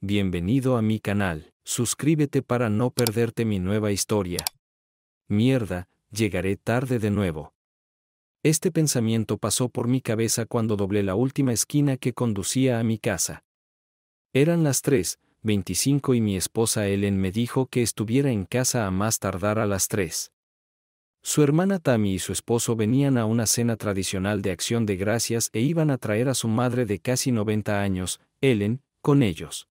Bienvenido a mi canal, suscríbete para no perderte mi nueva historia. Mierda, llegaré tarde de nuevo. Este pensamiento pasó por mi cabeza cuando doblé la última esquina que conducía a mi casa. Eran las 3, 25 y mi esposa Ellen me dijo que estuviera en casa a más tardar a las 3. Su hermana Tammy y su esposo venían a una cena tradicional de acción de gracias e iban a traer a su madre de casi 90 años, Ellen, con ellos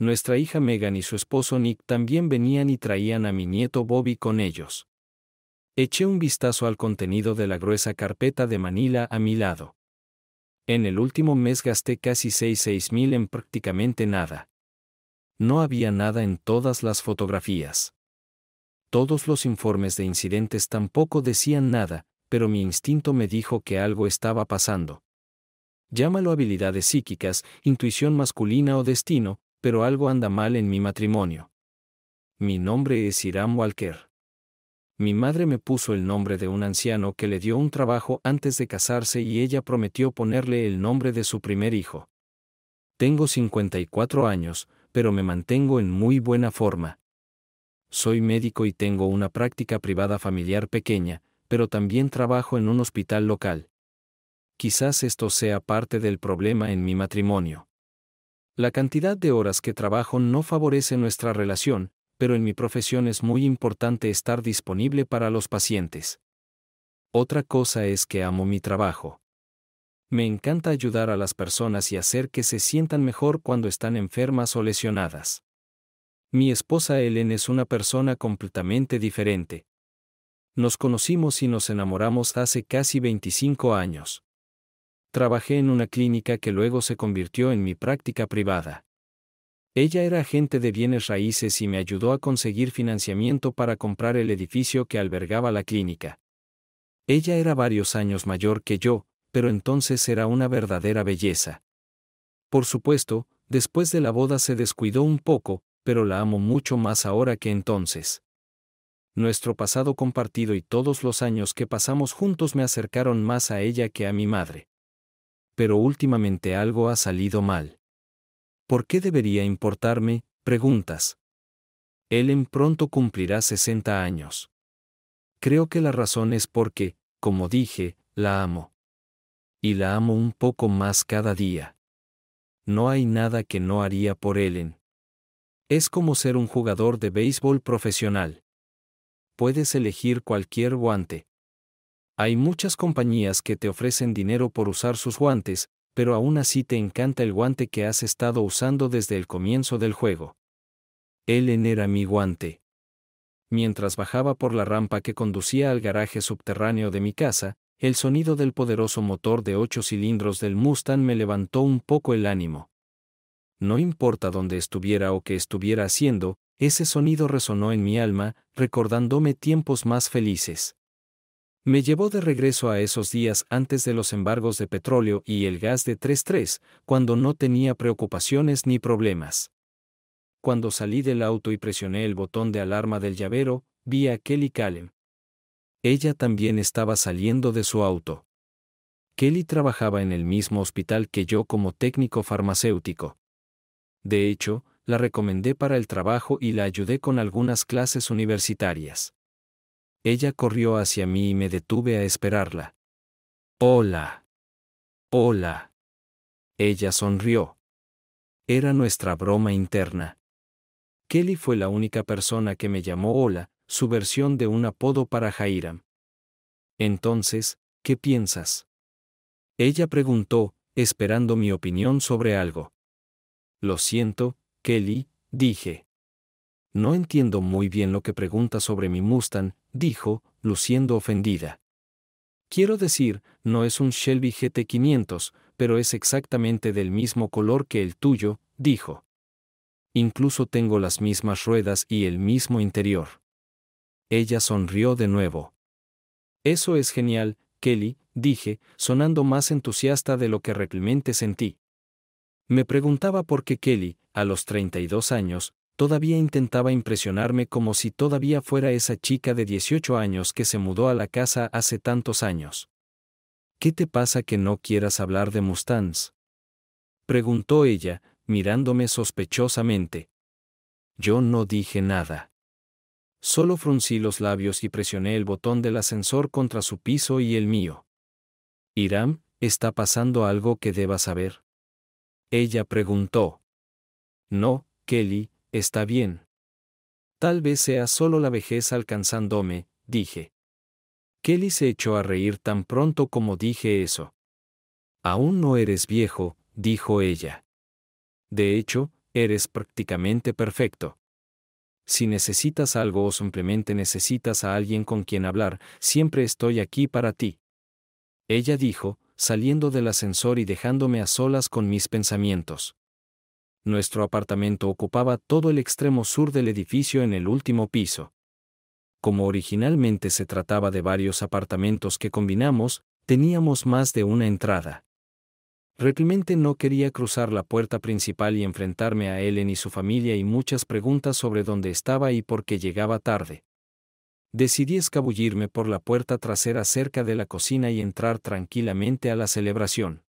nuestra hija Megan y su esposo Nick también venían y traían a mi nieto Bobby con ellos. Eché un vistazo al contenido de la gruesa carpeta de Manila a mi lado. En el último mes gasté casi seis mil en prácticamente nada. No había nada en todas las fotografías. Todos los informes de incidentes tampoco decían nada, pero mi instinto me dijo que algo estaba pasando. Llámalo habilidades psíquicas, intuición masculina o destino, pero algo anda mal en mi matrimonio. Mi nombre es Hiram Walker. Mi madre me puso el nombre de un anciano que le dio un trabajo antes de casarse y ella prometió ponerle el nombre de su primer hijo. Tengo 54 años, pero me mantengo en muy buena forma. Soy médico y tengo una práctica privada familiar pequeña, pero también trabajo en un hospital local. Quizás esto sea parte del problema en mi matrimonio. La cantidad de horas que trabajo no favorece nuestra relación, pero en mi profesión es muy importante estar disponible para los pacientes. Otra cosa es que amo mi trabajo. Me encanta ayudar a las personas y hacer que se sientan mejor cuando están enfermas o lesionadas. Mi esposa Helen es una persona completamente diferente. Nos conocimos y nos enamoramos hace casi 25 años. Trabajé en una clínica que luego se convirtió en mi práctica privada. Ella era agente de bienes raíces y me ayudó a conseguir financiamiento para comprar el edificio que albergaba la clínica. Ella era varios años mayor que yo, pero entonces era una verdadera belleza. Por supuesto, después de la boda se descuidó un poco, pero la amo mucho más ahora que entonces. Nuestro pasado compartido y todos los años que pasamos juntos me acercaron más a ella que a mi madre pero últimamente algo ha salido mal. ¿Por qué debería importarme? preguntas. Ellen pronto cumplirá 60 años. Creo que la razón es porque, como dije, la amo. Y la amo un poco más cada día. No hay nada que no haría por Ellen. Es como ser un jugador de béisbol profesional. Puedes elegir cualquier guante. Hay muchas compañías que te ofrecen dinero por usar sus guantes, pero aún así te encanta el guante que has estado usando desde el comienzo del juego. Ellen era mi guante. Mientras bajaba por la rampa que conducía al garaje subterráneo de mi casa, el sonido del poderoso motor de ocho cilindros del Mustang me levantó un poco el ánimo. No importa dónde estuviera o qué estuviera haciendo, ese sonido resonó en mi alma, recordándome tiempos más felices. Me llevó de regreso a esos días antes de los embargos de petróleo y el gas de 3-3, cuando no tenía preocupaciones ni problemas. Cuando salí del auto y presioné el botón de alarma del llavero, vi a Kelly Callum. Ella también estaba saliendo de su auto. Kelly trabajaba en el mismo hospital que yo como técnico farmacéutico. De hecho, la recomendé para el trabajo y la ayudé con algunas clases universitarias. Ella corrió hacia mí y me detuve a esperarla. Hola. Hola. Ella sonrió. Era nuestra broma interna. Kelly fue la única persona que me llamó Hola, su versión de un apodo para Jairam. Entonces, ¿qué piensas? Ella preguntó, esperando mi opinión sobre algo. Lo siento, Kelly, dije. No entiendo muy bien lo que pregunta sobre mi Mustang, dijo, luciendo ofendida. Quiero decir, no es un Shelby GT500, pero es exactamente del mismo color que el tuyo, dijo. Incluso tengo las mismas ruedas y el mismo interior. Ella sonrió de nuevo. Eso es genial, Kelly, dije, sonando más entusiasta de lo que realmente sentí. Me preguntaba por qué Kelly, a los 32 años, todavía intentaba impresionarme como si todavía fuera esa chica de 18 años que se mudó a la casa hace tantos años. ¿Qué te pasa que no quieras hablar de Mustangs? Preguntó ella, mirándome sospechosamente. Yo no dije nada. Solo fruncí los labios y presioné el botón del ascensor contra su piso y el mío. Irán, ¿está pasando algo que deba saber? Ella preguntó. No, Kelly, Está bien. Tal vez sea solo la vejez alcanzándome, dije. Kelly se echó a reír tan pronto como dije eso. Aún no eres viejo, dijo ella. De hecho, eres prácticamente perfecto. Si necesitas algo o simplemente necesitas a alguien con quien hablar, siempre estoy aquí para ti. Ella dijo, saliendo del ascensor y dejándome a solas con mis pensamientos. Nuestro apartamento ocupaba todo el extremo sur del edificio en el último piso. Como originalmente se trataba de varios apartamentos que combinamos, teníamos más de una entrada. Realmente no quería cruzar la puerta principal y enfrentarme a Ellen y su familia y muchas preguntas sobre dónde estaba y por qué llegaba tarde. Decidí escabullirme por la puerta trasera cerca de la cocina y entrar tranquilamente a la celebración.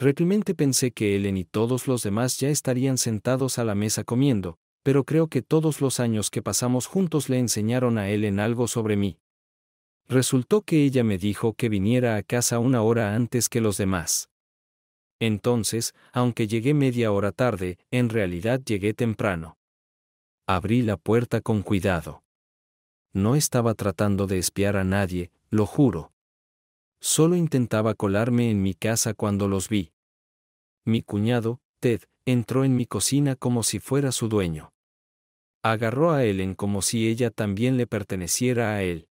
Realmente pensé que Ellen y todos los demás ya estarían sentados a la mesa comiendo, pero creo que todos los años que pasamos juntos le enseñaron a Ellen algo sobre mí. Resultó que ella me dijo que viniera a casa una hora antes que los demás. Entonces, aunque llegué media hora tarde, en realidad llegué temprano. Abrí la puerta con cuidado. No estaba tratando de espiar a nadie, lo juro, Solo intentaba colarme en mi casa cuando los vi. Mi cuñado, Ted, entró en mi cocina como si fuera su dueño. Agarró a Ellen como si ella también le perteneciera a él.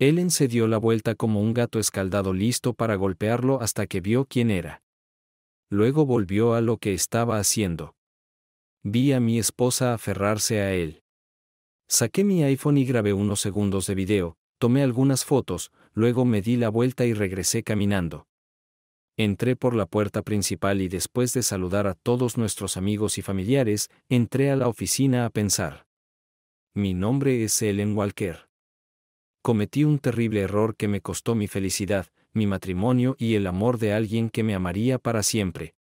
Ellen se dio la vuelta como un gato escaldado listo para golpearlo hasta que vio quién era. Luego volvió a lo que estaba haciendo. Vi a mi esposa aferrarse a él. Saqué mi iPhone y grabé unos segundos de video, tomé algunas fotos, luego me di la vuelta y regresé caminando. Entré por la puerta principal y después de saludar a todos nuestros amigos y familiares, entré a la oficina a pensar. Mi nombre es Ellen Walker. Cometí un terrible error que me costó mi felicidad, mi matrimonio y el amor de alguien que me amaría para siempre.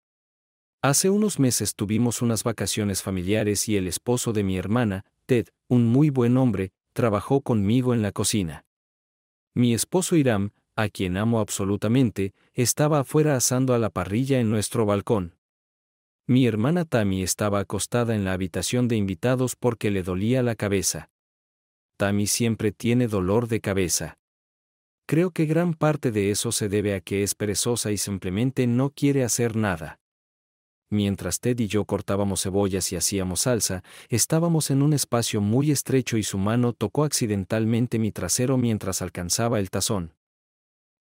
Hace unos meses tuvimos unas vacaciones familiares y el esposo de mi hermana, Ted, un muy buen hombre, trabajó conmigo en la cocina. Mi esposo Iram, a quien amo absolutamente, estaba afuera asando a la parrilla en nuestro balcón. Mi hermana Tammy estaba acostada en la habitación de invitados porque le dolía la cabeza. Tammy siempre tiene dolor de cabeza. Creo que gran parte de eso se debe a que es perezosa y simplemente no quiere hacer nada. Mientras Ted y yo cortábamos cebollas y hacíamos salsa, estábamos en un espacio muy estrecho y su mano tocó accidentalmente mi trasero mientras alcanzaba el tazón.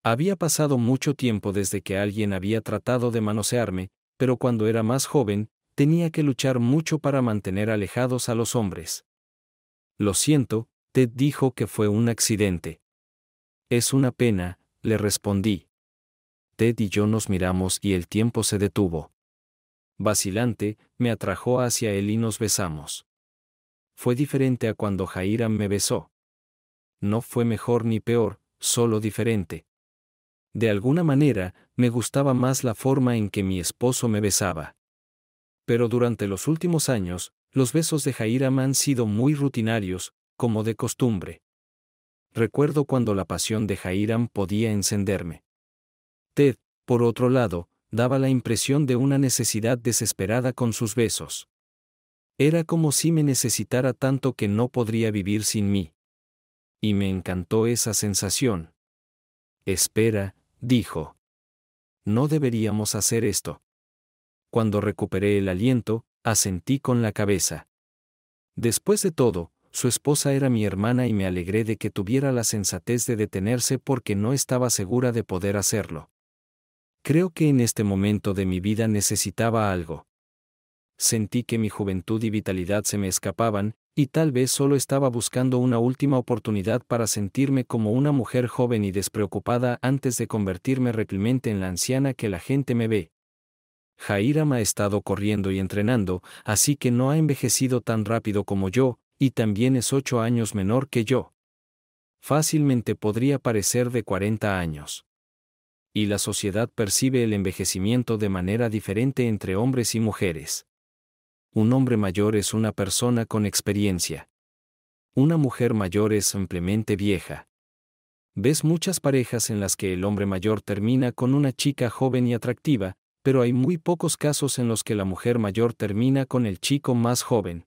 Había pasado mucho tiempo desde que alguien había tratado de manosearme, pero cuando era más joven, tenía que luchar mucho para mantener alejados a los hombres. Lo siento, Ted dijo que fue un accidente. Es una pena, le respondí. Ted y yo nos miramos y el tiempo se detuvo vacilante, me atrajo hacia él y nos besamos. Fue diferente a cuando Jairam me besó. No fue mejor ni peor, solo diferente. De alguna manera, me gustaba más la forma en que mi esposo me besaba. Pero durante los últimos años, los besos de Jairam han sido muy rutinarios, como de costumbre. Recuerdo cuando la pasión de Jairam podía encenderme. Ted, por otro lado, daba la impresión de una necesidad desesperada con sus besos. Era como si me necesitara tanto que no podría vivir sin mí. Y me encantó esa sensación. Espera, dijo. No deberíamos hacer esto. Cuando recuperé el aliento, asentí con la cabeza. Después de todo, su esposa era mi hermana y me alegré de que tuviera la sensatez de detenerse porque no estaba segura de poder hacerlo. Creo que en este momento de mi vida necesitaba algo. Sentí que mi juventud y vitalidad se me escapaban, y tal vez solo estaba buscando una última oportunidad para sentirme como una mujer joven y despreocupada antes de convertirme rápidamente en la anciana que la gente me ve. Jairam ha estado corriendo y entrenando, así que no ha envejecido tan rápido como yo, y también es ocho años menor que yo. Fácilmente podría parecer de 40 años y la sociedad percibe el envejecimiento de manera diferente entre hombres y mujeres. Un hombre mayor es una persona con experiencia. Una mujer mayor es simplemente vieja. Ves muchas parejas en las que el hombre mayor termina con una chica joven y atractiva, pero hay muy pocos casos en los que la mujer mayor termina con el chico más joven.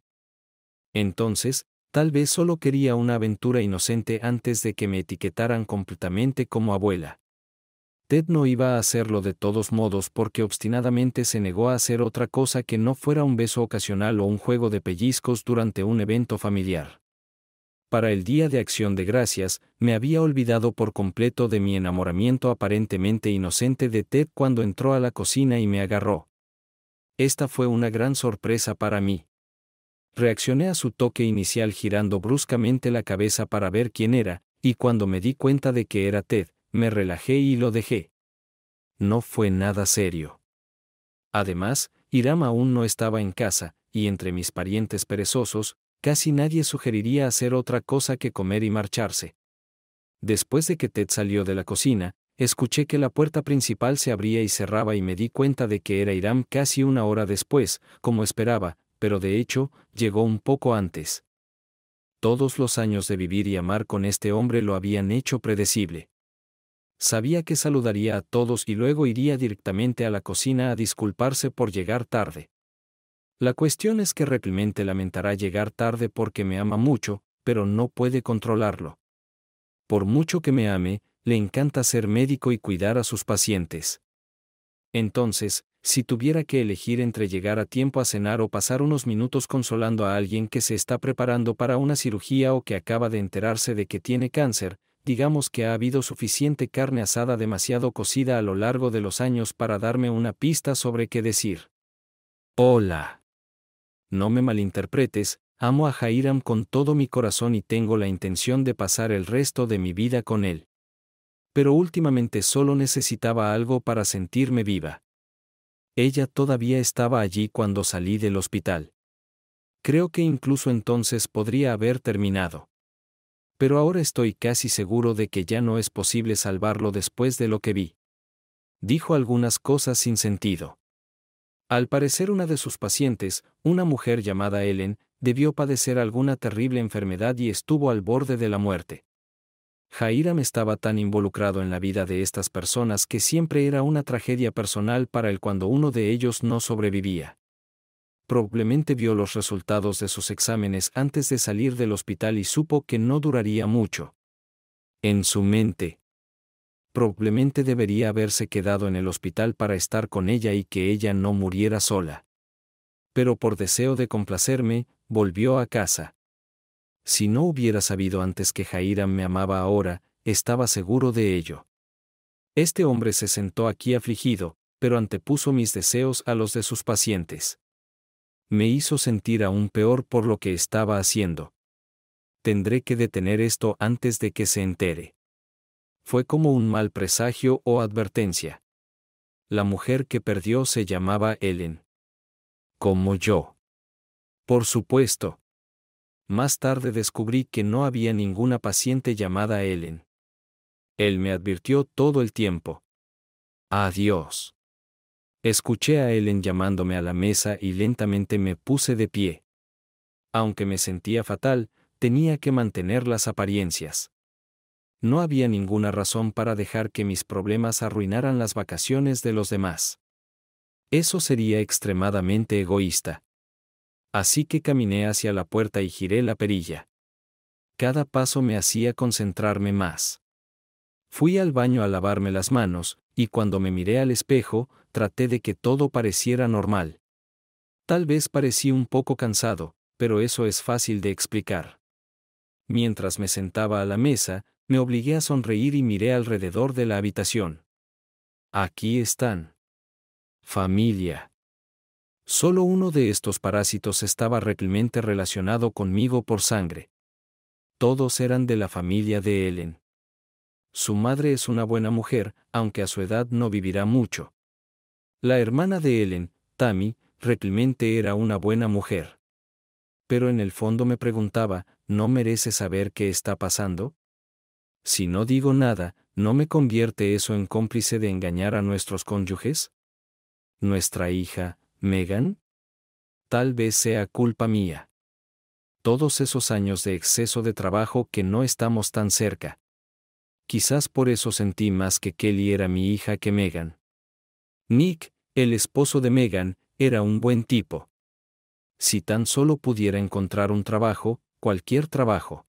Entonces, tal vez solo quería una aventura inocente antes de que me etiquetaran completamente como abuela. Ted no iba a hacerlo de todos modos porque obstinadamente se negó a hacer otra cosa que no fuera un beso ocasional o un juego de pellizcos durante un evento familiar. Para el Día de Acción de Gracias, me había olvidado por completo de mi enamoramiento aparentemente inocente de Ted cuando entró a la cocina y me agarró. Esta fue una gran sorpresa para mí. Reaccioné a su toque inicial girando bruscamente la cabeza para ver quién era, y cuando me di cuenta de que era Ted, me relajé y lo dejé. No fue nada serio. Además, Irán aún no estaba en casa, y entre mis parientes perezosos, casi nadie sugeriría hacer otra cosa que comer y marcharse. Después de que Ted salió de la cocina, escuché que la puerta principal se abría y cerraba y me di cuenta de que era Irán. casi una hora después, como esperaba, pero de hecho, llegó un poco antes. Todos los años de vivir y amar con este hombre lo habían hecho predecible. Sabía que saludaría a todos y luego iría directamente a la cocina a disculparse por llegar tarde. La cuestión es que realmente lamentará llegar tarde porque me ama mucho, pero no puede controlarlo. Por mucho que me ame, le encanta ser médico y cuidar a sus pacientes. Entonces, si tuviera que elegir entre llegar a tiempo a cenar o pasar unos minutos consolando a alguien que se está preparando para una cirugía o que acaba de enterarse de que tiene cáncer, digamos que ha habido suficiente carne asada demasiado cocida a lo largo de los años para darme una pista sobre qué decir. Hola. No me malinterpretes, amo a Jairam con todo mi corazón y tengo la intención de pasar el resto de mi vida con él. Pero últimamente solo necesitaba algo para sentirme viva. Ella todavía estaba allí cuando salí del hospital. Creo que incluso entonces podría haber terminado pero ahora estoy casi seguro de que ya no es posible salvarlo después de lo que vi. Dijo algunas cosas sin sentido. Al parecer una de sus pacientes, una mujer llamada Ellen, debió padecer alguna terrible enfermedad y estuvo al borde de la muerte. Jairam estaba tan involucrado en la vida de estas personas que siempre era una tragedia personal para él cuando uno de ellos no sobrevivía probablemente vio los resultados de sus exámenes antes de salir del hospital y supo que no duraría mucho. En su mente. Probablemente debería haberse quedado en el hospital para estar con ella y que ella no muriera sola. Pero por deseo de complacerme, volvió a casa. Si no hubiera sabido antes que Jairam me amaba ahora, estaba seguro de ello. Este hombre se sentó aquí afligido, pero antepuso mis deseos a los de sus pacientes me hizo sentir aún peor por lo que estaba haciendo. Tendré que detener esto antes de que se entere. Fue como un mal presagio o advertencia. La mujer que perdió se llamaba Ellen. Como yo. Por supuesto. Más tarde descubrí que no había ninguna paciente llamada Ellen. Él me advirtió todo el tiempo. Adiós. Escuché a Ellen llamándome a la mesa y lentamente me puse de pie. Aunque me sentía fatal, tenía que mantener las apariencias. No había ninguna razón para dejar que mis problemas arruinaran las vacaciones de los demás. Eso sería extremadamente egoísta. Así que caminé hacia la puerta y giré la perilla. Cada paso me hacía concentrarme más. Fui al baño a lavarme las manos, y cuando me miré al espejo, traté de que todo pareciera normal. Tal vez parecí un poco cansado, pero eso es fácil de explicar. Mientras me sentaba a la mesa, me obligué a sonreír y miré alrededor de la habitación. Aquí están. Familia. Solo uno de estos parásitos estaba realmente relacionado conmigo por sangre. Todos eran de la familia de Ellen. Su madre es una buena mujer, aunque a su edad no vivirá mucho. La hermana de Ellen, Tammy, realmente era una buena mujer. Pero en el fondo me preguntaba, ¿no merece saber qué está pasando? Si no digo nada, ¿no me convierte eso en cómplice de engañar a nuestros cónyuges? ¿Nuestra hija, Megan? Tal vez sea culpa mía. Todos esos años de exceso de trabajo que no estamos tan cerca. Quizás por eso sentí más que Kelly era mi hija que Megan. Nick, el esposo de Megan, era un buen tipo. Si tan solo pudiera encontrar un trabajo, cualquier trabajo.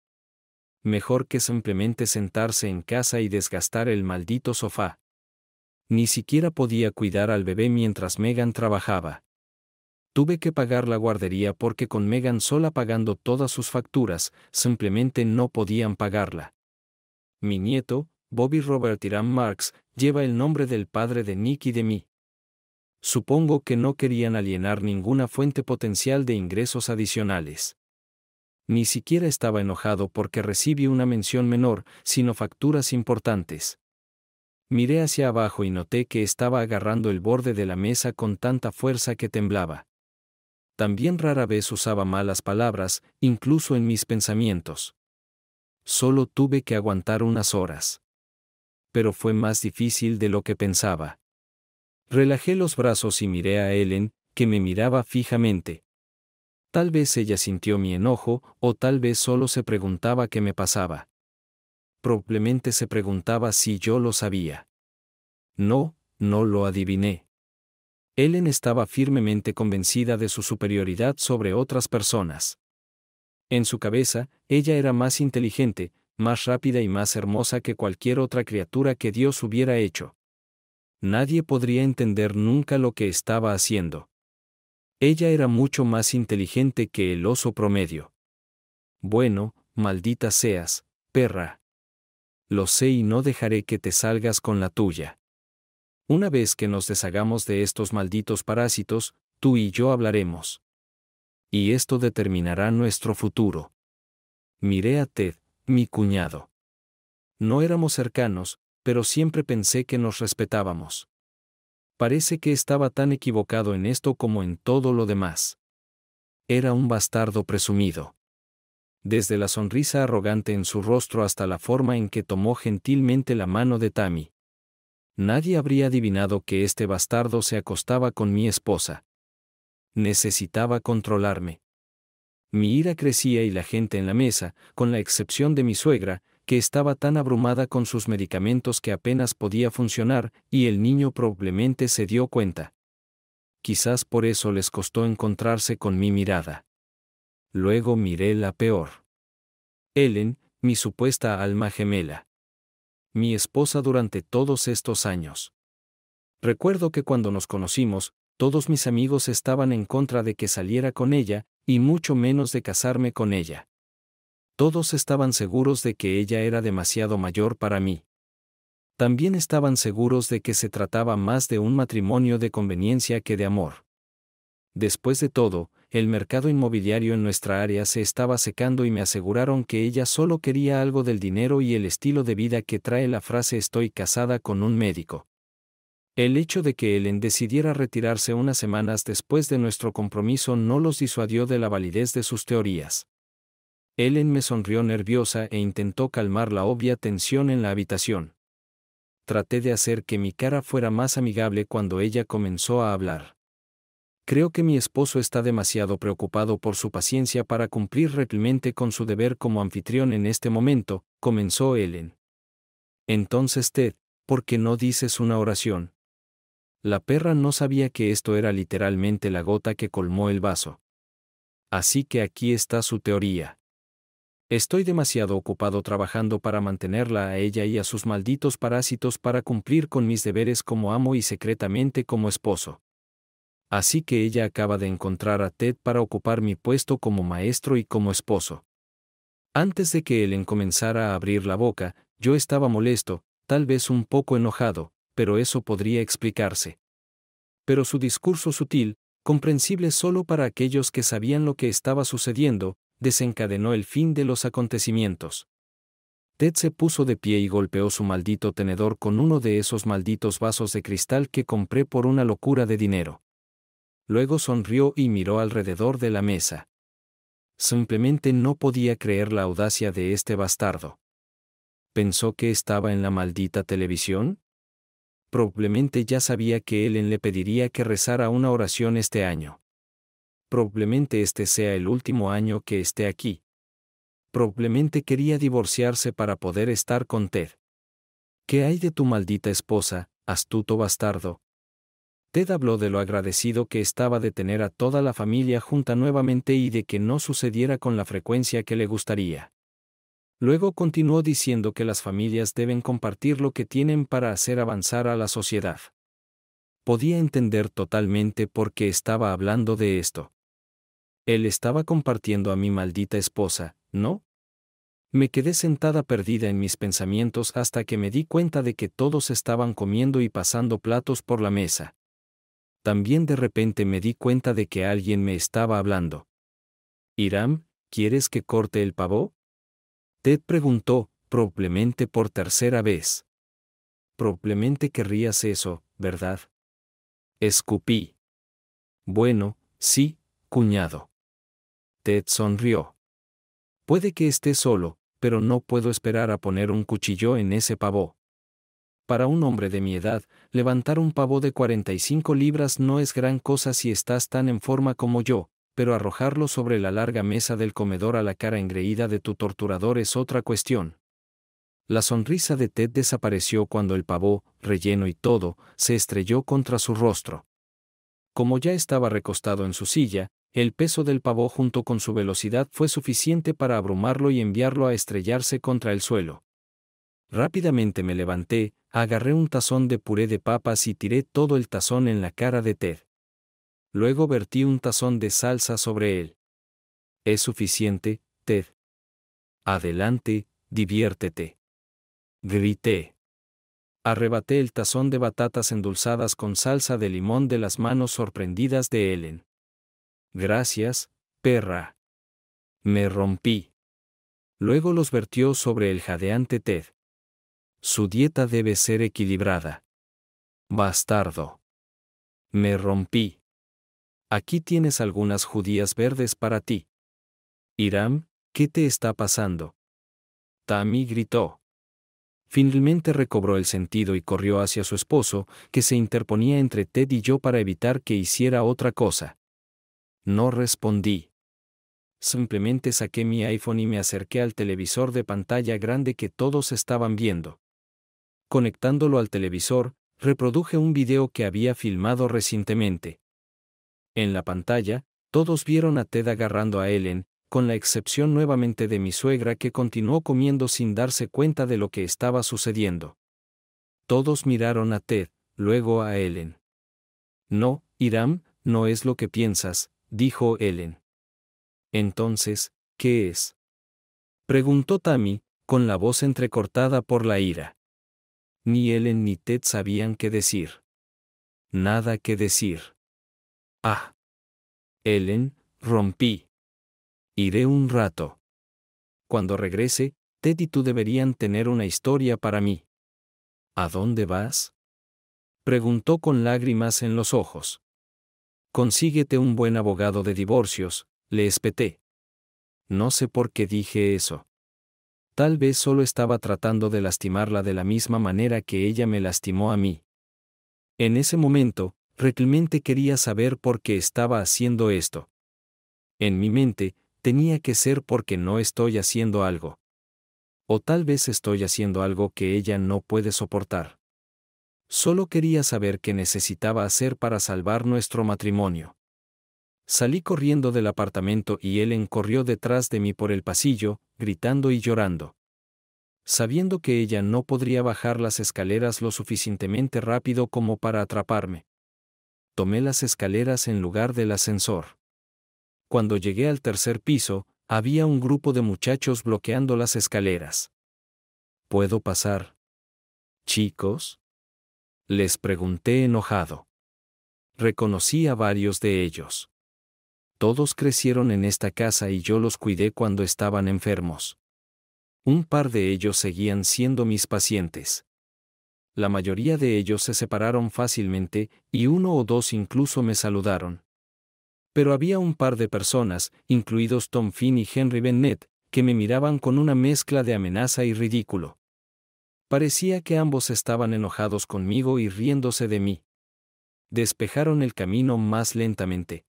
Mejor que simplemente sentarse en casa y desgastar el maldito sofá. Ni siquiera podía cuidar al bebé mientras Megan trabajaba. Tuve que pagar la guardería porque con Megan sola pagando todas sus facturas, simplemente no podían pagarla. Mi nieto, Bobby Robert Irán Marks, lleva el nombre del padre de Nick y de mí. Supongo que no querían alienar ninguna fuente potencial de ingresos adicionales. Ni siquiera estaba enojado porque recibí una mención menor, sino facturas importantes. Miré hacia abajo y noté que estaba agarrando el borde de la mesa con tanta fuerza que temblaba. También rara vez usaba malas palabras, incluso en mis pensamientos. Solo tuve que aguantar unas horas pero fue más difícil de lo que pensaba. Relajé los brazos y miré a Ellen, que me miraba fijamente. Tal vez ella sintió mi enojo, o tal vez solo se preguntaba qué me pasaba. Probablemente se preguntaba si yo lo sabía. No, no lo adiviné. Ellen estaba firmemente convencida de su superioridad sobre otras personas. En su cabeza, ella era más inteligente, más rápida y más hermosa que cualquier otra criatura que Dios hubiera hecho. Nadie podría entender nunca lo que estaba haciendo. Ella era mucho más inteligente que el oso promedio. Bueno, maldita seas, perra. Lo sé y no dejaré que te salgas con la tuya. Una vez que nos deshagamos de estos malditos parásitos, tú y yo hablaremos. Y esto determinará nuestro futuro. Miré a Ted, mi cuñado. No éramos cercanos, pero siempre pensé que nos respetábamos. Parece que estaba tan equivocado en esto como en todo lo demás. Era un bastardo presumido. Desde la sonrisa arrogante en su rostro hasta la forma en que tomó gentilmente la mano de Tammy. Nadie habría adivinado que este bastardo se acostaba con mi esposa. Necesitaba controlarme. Mi ira crecía y la gente en la mesa, con la excepción de mi suegra, que estaba tan abrumada con sus medicamentos que apenas podía funcionar, y el niño probablemente se dio cuenta. Quizás por eso les costó encontrarse con mi mirada. Luego miré la peor. Ellen, mi supuesta alma gemela. Mi esposa durante todos estos años. Recuerdo que cuando nos conocimos, todos mis amigos estaban en contra de que saliera con ella, y mucho menos de casarme con ella. Todos estaban seguros de que ella era demasiado mayor para mí. También estaban seguros de que se trataba más de un matrimonio de conveniencia que de amor. Después de todo, el mercado inmobiliario en nuestra área se estaba secando y me aseguraron que ella solo quería algo del dinero y el estilo de vida que trae la frase estoy casada con un médico. El hecho de que Ellen decidiera retirarse unas semanas después de nuestro compromiso no los disuadió de la validez de sus teorías. Ellen me sonrió nerviosa e intentó calmar la obvia tensión en la habitación. Traté de hacer que mi cara fuera más amigable cuando ella comenzó a hablar. Creo que mi esposo está demasiado preocupado por su paciencia para cumplir realmente con su deber como anfitrión en este momento, comenzó Ellen. Entonces Ted, ¿por qué no dices una oración? La perra no sabía que esto era literalmente la gota que colmó el vaso. Así que aquí está su teoría. Estoy demasiado ocupado trabajando para mantenerla a ella y a sus malditos parásitos para cumplir con mis deberes como amo y secretamente como esposo. Así que ella acaba de encontrar a Ted para ocupar mi puesto como maestro y como esposo. Antes de que él comenzara a abrir la boca, yo estaba molesto, tal vez un poco enojado, pero eso podría explicarse. Pero su discurso sutil, comprensible solo para aquellos que sabían lo que estaba sucediendo, desencadenó el fin de los acontecimientos. Ted se puso de pie y golpeó su maldito tenedor con uno de esos malditos vasos de cristal que compré por una locura de dinero. Luego sonrió y miró alrededor de la mesa. Simplemente no podía creer la audacia de este bastardo. ¿Pensó que estaba en la maldita televisión? Probablemente ya sabía que Ellen le pediría que rezara una oración este año. Probablemente este sea el último año que esté aquí. Probablemente quería divorciarse para poder estar con Ted. ¿Qué hay de tu maldita esposa, astuto bastardo? Ted habló de lo agradecido que estaba de tener a toda la familia junta nuevamente y de que no sucediera con la frecuencia que le gustaría. Luego continuó diciendo que las familias deben compartir lo que tienen para hacer avanzar a la sociedad. Podía entender totalmente por qué estaba hablando de esto. Él estaba compartiendo a mi maldita esposa, ¿no? Me quedé sentada perdida en mis pensamientos hasta que me di cuenta de que todos estaban comiendo y pasando platos por la mesa. También de repente me di cuenta de que alguien me estaba hablando. Irán, ¿quieres que corte el pavo? Ted preguntó, probablemente por tercera vez. Probablemente querrías eso, ¿verdad? Escupí. Bueno, sí, cuñado. Ted sonrió. Puede que esté solo, pero no puedo esperar a poner un cuchillo en ese pavó. Para un hombre de mi edad, levantar un pavo de 45 libras no es gran cosa si estás tan en forma como yo, pero arrojarlo sobre la larga mesa del comedor a la cara engreída de tu torturador es otra cuestión. La sonrisa de Ted desapareció cuando el pavó, relleno y todo, se estrelló contra su rostro. Como ya estaba recostado en su silla, el peso del pavó junto con su velocidad fue suficiente para abrumarlo y enviarlo a estrellarse contra el suelo. Rápidamente me levanté, agarré un tazón de puré de papas y tiré todo el tazón en la cara de Ted. Luego vertí un tazón de salsa sobre él. Es suficiente, Ted. Adelante, diviértete. Grité. Arrebaté el tazón de batatas endulzadas con salsa de limón de las manos sorprendidas de Ellen. Gracias, perra. Me rompí. Luego los vertió sobre el jadeante Ted. Su dieta debe ser equilibrada. Bastardo. Me rompí. Aquí tienes algunas judías verdes para ti. Iram, ¿qué te está pasando? Tammy gritó. Finalmente recobró el sentido y corrió hacia su esposo, que se interponía entre Ted y yo para evitar que hiciera otra cosa. No respondí. Simplemente saqué mi iPhone y me acerqué al televisor de pantalla grande que todos estaban viendo. Conectándolo al televisor, reproduje un video que había filmado recientemente. En la pantalla, todos vieron a Ted agarrando a Ellen, con la excepción nuevamente de mi suegra que continuó comiendo sin darse cuenta de lo que estaba sucediendo. Todos miraron a Ted, luego a Ellen. No, Iram, no es lo que piensas, dijo Ellen. Entonces, ¿qué es? Preguntó Tammy, con la voz entrecortada por la ira. Ni Ellen ni Ted sabían qué decir. Nada que decir. Ah. Ellen, rompí. Iré un rato. Cuando regrese, Ted y tú deberían tener una historia para mí. ¿A dónde vas? Preguntó con lágrimas en los ojos. Consíguete un buen abogado de divorcios, le espeté. No sé por qué dije eso. Tal vez solo estaba tratando de lastimarla de la misma manera que ella me lastimó a mí. En ese momento, Realmente quería saber por qué estaba haciendo esto. En mi mente, tenía que ser porque no estoy haciendo algo. O tal vez estoy haciendo algo que ella no puede soportar. Solo quería saber qué necesitaba hacer para salvar nuestro matrimonio. Salí corriendo del apartamento y Ellen corrió detrás de mí por el pasillo, gritando y llorando. Sabiendo que ella no podría bajar las escaleras lo suficientemente rápido como para atraparme tomé las escaleras en lugar del ascensor. Cuando llegué al tercer piso, había un grupo de muchachos bloqueando las escaleras. ¿Puedo pasar? Chicos? Les pregunté enojado. Reconocí a varios de ellos. Todos crecieron en esta casa y yo los cuidé cuando estaban enfermos. Un par de ellos seguían siendo mis pacientes la mayoría de ellos se separaron fácilmente y uno o dos incluso me saludaron. Pero había un par de personas, incluidos Tom Finn y Henry Bennett, que me miraban con una mezcla de amenaza y ridículo. Parecía que ambos estaban enojados conmigo y riéndose de mí. Despejaron el camino más lentamente.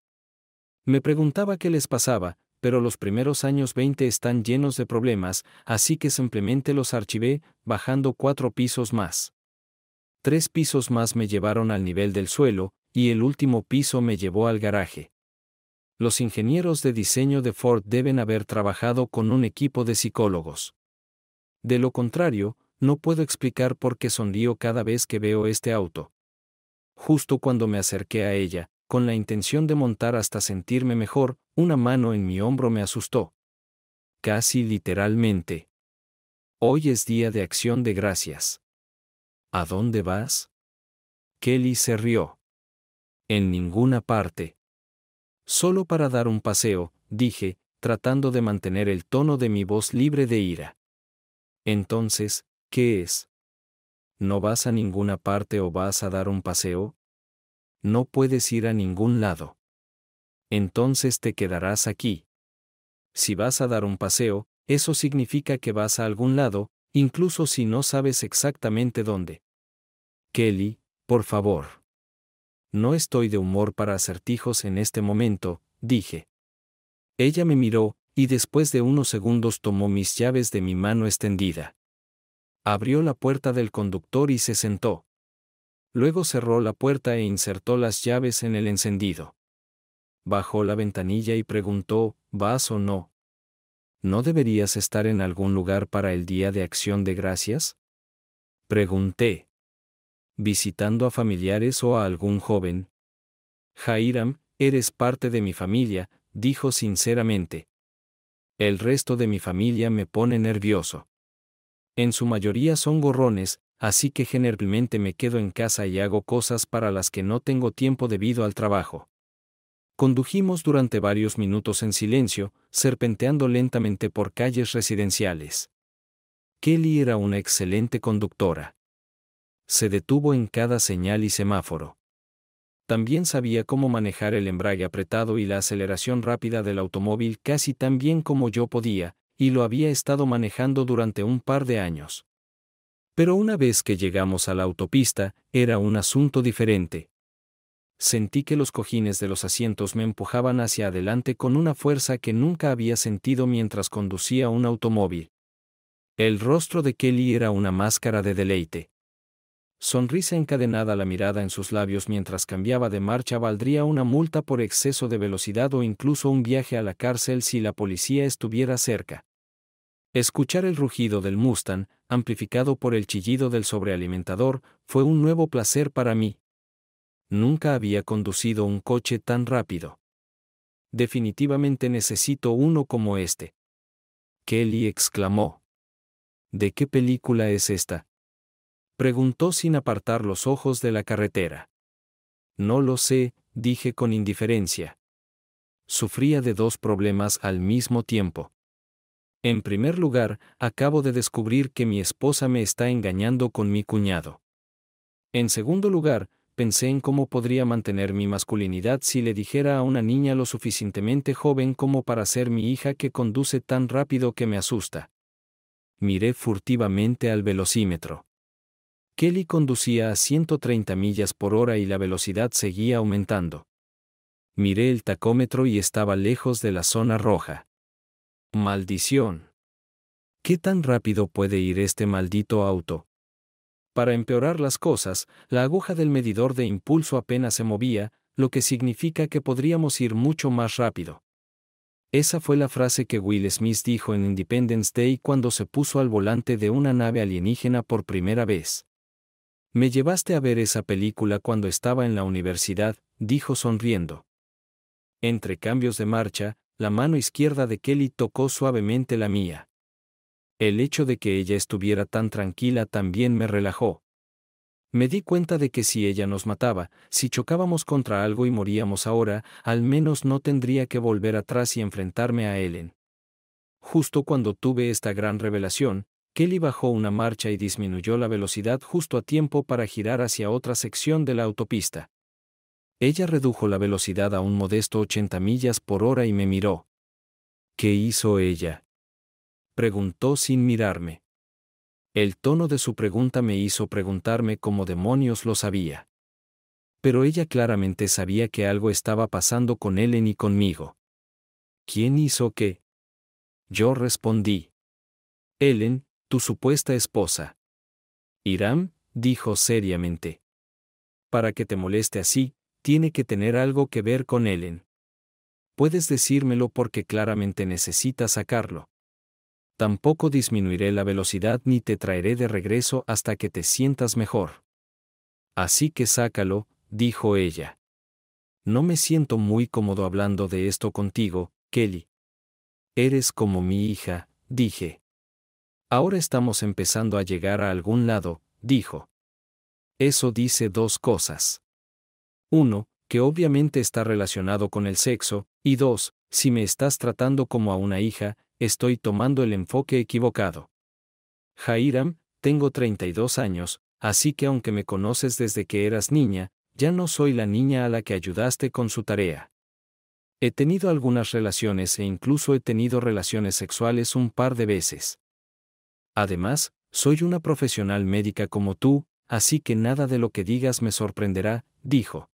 Me preguntaba qué les pasaba, pero los primeros años 20 están llenos de problemas, así que simplemente los archivé, bajando cuatro pisos más tres pisos más me llevaron al nivel del suelo, y el último piso me llevó al garaje. Los ingenieros de diseño de Ford deben haber trabajado con un equipo de psicólogos. De lo contrario, no puedo explicar por qué sonrío cada vez que veo este auto. Justo cuando me acerqué a ella, con la intención de montar hasta sentirme mejor, una mano en mi hombro me asustó. Casi literalmente. Hoy es día de acción de gracias. ¿A dónde vas? Kelly se rió. En ninguna parte. Solo para dar un paseo, dije, tratando de mantener el tono de mi voz libre de ira. Entonces, ¿qué es? ¿No vas a ninguna parte o vas a dar un paseo? No puedes ir a ningún lado. Entonces te quedarás aquí. Si vas a dar un paseo, eso significa que vas a algún lado, incluso si no sabes exactamente dónde. Kelly, por favor. No estoy de humor para acertijos en este momento, dije. Ella me miró, y después de unos segundos tomó mis llaves de mi mano extendida. Abrió la puerta del conductor y se sentó. Luego cerró la puerta e insertó las llaves en el encendido. Bajó la ventanilla y preguntó, ¿vas o no? ¿No deberías estar en algún lugar para el Día de Acción de Gracias? Pregunté. Visitando a familiares o a algún joven. Jairam, eres parte de mi familia, dijo sinceramente. El resto de mi familia me pone nervioso. En su mayoría son gorrones, así que generalmente me quedo en casa y hago cosas para las que no tengo tiempo debido al trabajo. Condujimos durante varios minutos en silencio, serpenteando lentamente por calles residenciales. Kelly era una excelente conductora. Se detuvo en cada señal y semáforo. También sabía cómo manejar el embrague apretado y la aceleración rápida del automóvil casi tan bien como yo podía, y lo había estado manejando durante un par de años. Pero una vez que llegamos a la autopista, era un asunto diferente sentí que los cojines de los asientos me empujaban hacia adelante con una fuerza que nunca había sentido mientras conducía un automóvil. El rostro de Kelly era una máscara de deleite. Sonrisa encadenada la mirada en sus labios mientras cambiaba de marcha valdría una multa por exceso de velocidad o incluso un viaje a la cárcel si la policía estuviera cerca. Escuchar el rugido del Mustang, amplificado por el chillido del sobrealimentador, fue un nuevo placer para mí, Nunca había conducido un coche tan rápido. Definitivamente necesito uno como este. Kelly exclamó. ¿De qué película es esta? Preguntó sin apartar los ojos de la carretera. No lo sé, dije con indiferencia. Sufría de dos problemas al mismo tiempo. En primer lugar, acabo de descubrir que mi esposa me está engañando con mi cuñado. En segundo lugar, pensé en cómo podría mantener mi masculinidad si le dijera a una niña lo suficientemente joven como para ser mi hija que conduce tan rápido que me asusta. Miré furtivamente al velocímetro. Kelly conducía a 130 millas por hora y la velocidad seguía aumentando. Miré el tacómetro y estaba lejos de la zona roja. Maldición. ¿Qué tan rápido puede ir este maldito auto? Para empeorar las cosas, la aguja del medidor de impulso apenas se movía, lo que significa que podríamos ir mucho más rápido. Esa fue la frase que Will Smith dijo en Independence Day cuando se puso al volante de una nave alienígena por primera vez. Me llevaste a ver esa película cuando estaba en la universidad, dijo sonriendo. Entre cambios de marcha, la mano izquierda de Kelly tocó suavemente la mía. El hecho de que ella estuviera tan tranquila también me relajó. Me di cuenta de que si ella nos mataba, si chocábamos contra algo y moríamos ahora, al menos no tendría que volver atrás y enfrentarme a Ellen. Justo cuando tuve esta gran revelación, Kelly bajó una marcha y disminuyó la velocidad justo a tiempo para girar hacia otra sección de la autopista. Ella redujo la velocidad a un modesto 80 millas por hora y me miró. ¿Qué hizo ella? preguntó sin mirarme. El tono de su pregunta me hizo preguntarme cómo demonios lo sabía. Pero ella claramente sabía que algo estaba pasando con Ellen y conmigo. ¿Quién hizo qué? Yo respondí. Ellen, tu supuesta esposa. Irán, dijo seriamente. Para que te moleste así, tiene que tener algo que ver con Ellen. Puedes decírmelo porque claramente necesita sacarlo tampoco disminuiré la velocidad ni te traeré de regreso hasta que te sientas mejor. Así que sácalo, dijo ella. No me siento muy cómodo hablando de esto contigo, Kelly. Eres como mi hija, dije. Ahora estamos empezando a llegar a algún lado, dijo. Eso dice dos cosas. Uno, que obviamente está relacionado con el sexo, y dos, si me estás tratando como a una hija, estoy tomando el enfoque equivocado. Jairam, tengo 32 años, así que aunque me conoces desde que eras niña, ya no soy la niña a la que ayudaste con su tarea. He tenido algunas relaciones e incluso he tenido relaciones sexuales un par de veces. Además, soy una profesional médica como tú, así que nada de lo que digas me sorprenderá, dijo.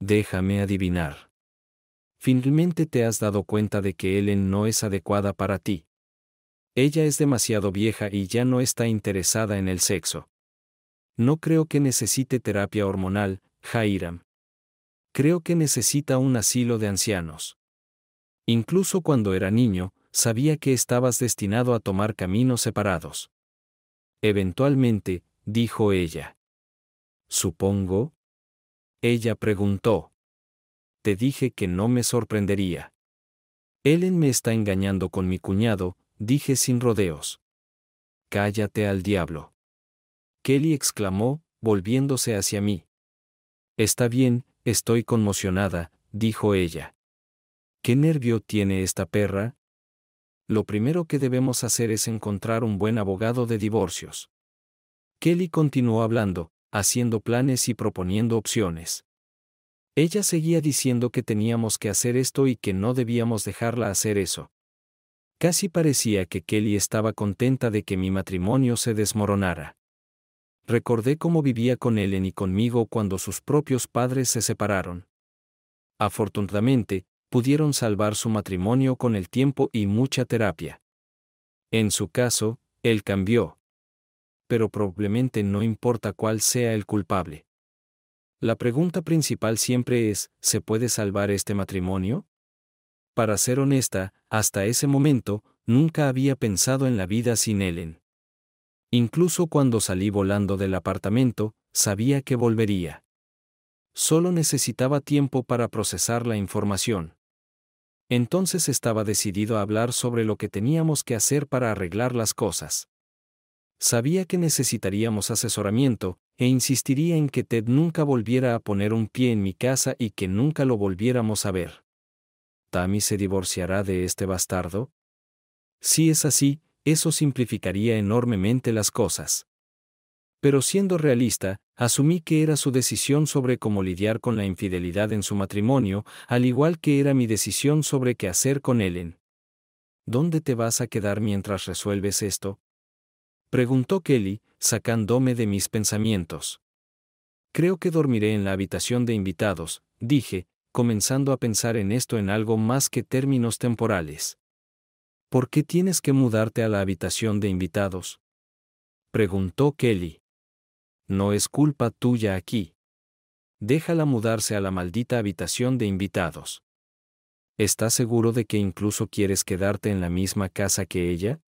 Déjame adivinar. Finalmente te has dado cuenta de que Ellen no es adecuada para ti. Ella es demasiado vieja y ya no está interesada en el sexo. No creo que necesite terapia hormonal, Jairam. Creo que necesita un asilo de ancianos. Incluso cuando era niño, sabía que estabas destinado a tomar caminos separados. Eventualmente, dijo ella. Supongo. Ella preguntó te dije que no me sorprendería. Ellen me está engañando con mi cuñado, dije sin rodeos. Cállate al diablo. Kelly exclamó, volviéndose hacia mí. Está bien, estoy conmocionada, dijo ella. ¿Qué nervio tiene esta perra? Lo primero que debemos hacer es encontrar un buen abogado de divorcios. Kelly continuó hablando, haciendo planes y proponiendo opciones. Ella seguía diciendo que teníamos que hacer esto y que no debíamos dejarla hacer eso. Casi parecía que Kelly estaba contenta de que mi matrimonio se desmoronara. Recordé cómo vivía con Ellen y conmigo cuando sus propios padres se separaron. Afortunadamente, pudieron salvar su matrimonio con el tiempo y mucha terapia. En su caso, él cambió. Pero probablemente no importa cuál sea el culpable. La pregunta principal siempre es, ¿se puede salvar este matrimonio? Para ser honesta, hasta ese momento, nunca había pensado en la vida sin Ellen. Incluso cuando salí volando del apartamento, sabía que volvería. Solo necesitaba tiempo para procesar la información. Entonces estaba decidido a hablar sobre lo que teníamos que hacer para arreglar las cosas. Sabía que necesitaríamos asesoramiento, e insistiría en que Ted nunca volviera a poner un pie en mi casa y que nunca lo volviéramos a ver. ¿Tammy se divorciará de este bastardo? Si es así, eso simplificaría enormemente las cosas. Pero siendo realista, asumí que era su decisión sobre cómo lidiar con la infidelidad en su matrimonio, al igual que era mi decisión sobre qué hacer con Ellen. ¿Dónde te vas a quedar mientras resuelves esto? Preguntó Kelly, sacándome de mis pensamientos. Creo que dormiré en la habitación de invitados, dije, comenzando a pensar en esto en algo más que términos temporales. ¿Por qué tienes que mudarte a la habitación de invitados? Preguntó Kelly. No es culpa tuya aquí. Déjala mudarse a la maldita habitación de invitados. ¿Estás seguro de que incluso quieres quedarte en la misma casa que ella?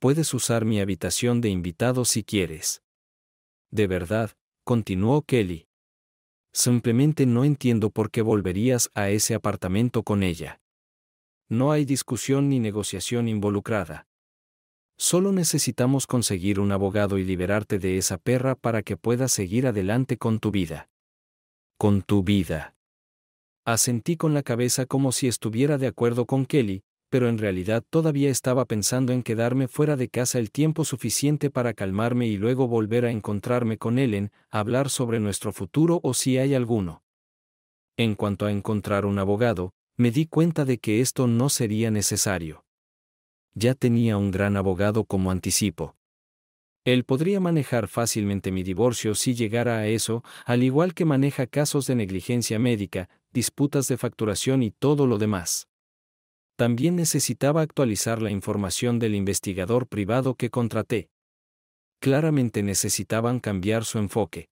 puedes usar mi habitación de invitado si quieres. De verdad, continuó Kelly. Simplemente no entiendo por qué volverías a ese apartamento con ella. No hay discusión ni negociación involucrada. Solo necesitamos conseguir un abogado y liberarte de esa perra para que puedas seguir adelante con tu vida. Con tu vida. Asentí con la cabeza como si estuviera de acuerdo con Kelly, pero en realidad todavía estaba pensando en quedarme fuera de casa el tiempo suficiente para calmarme y luego volver a encontrarme con Ellen, hablar sobre nuestro futuro o si hay alguno. En cuanto a encontrar un abogado, me di cuenta de que esto no sería necesario. Ya tenía un gran abogado como anticipo. Él podría manejar fácilmente mi divorcio si llegara a eso, al igual que maneja casos de negligencia médica, disputas de facturación y todo lo demás también necesitaba actualizar la información del investigador privado que contraté. Claramente necesitaban cambiar su enfoque.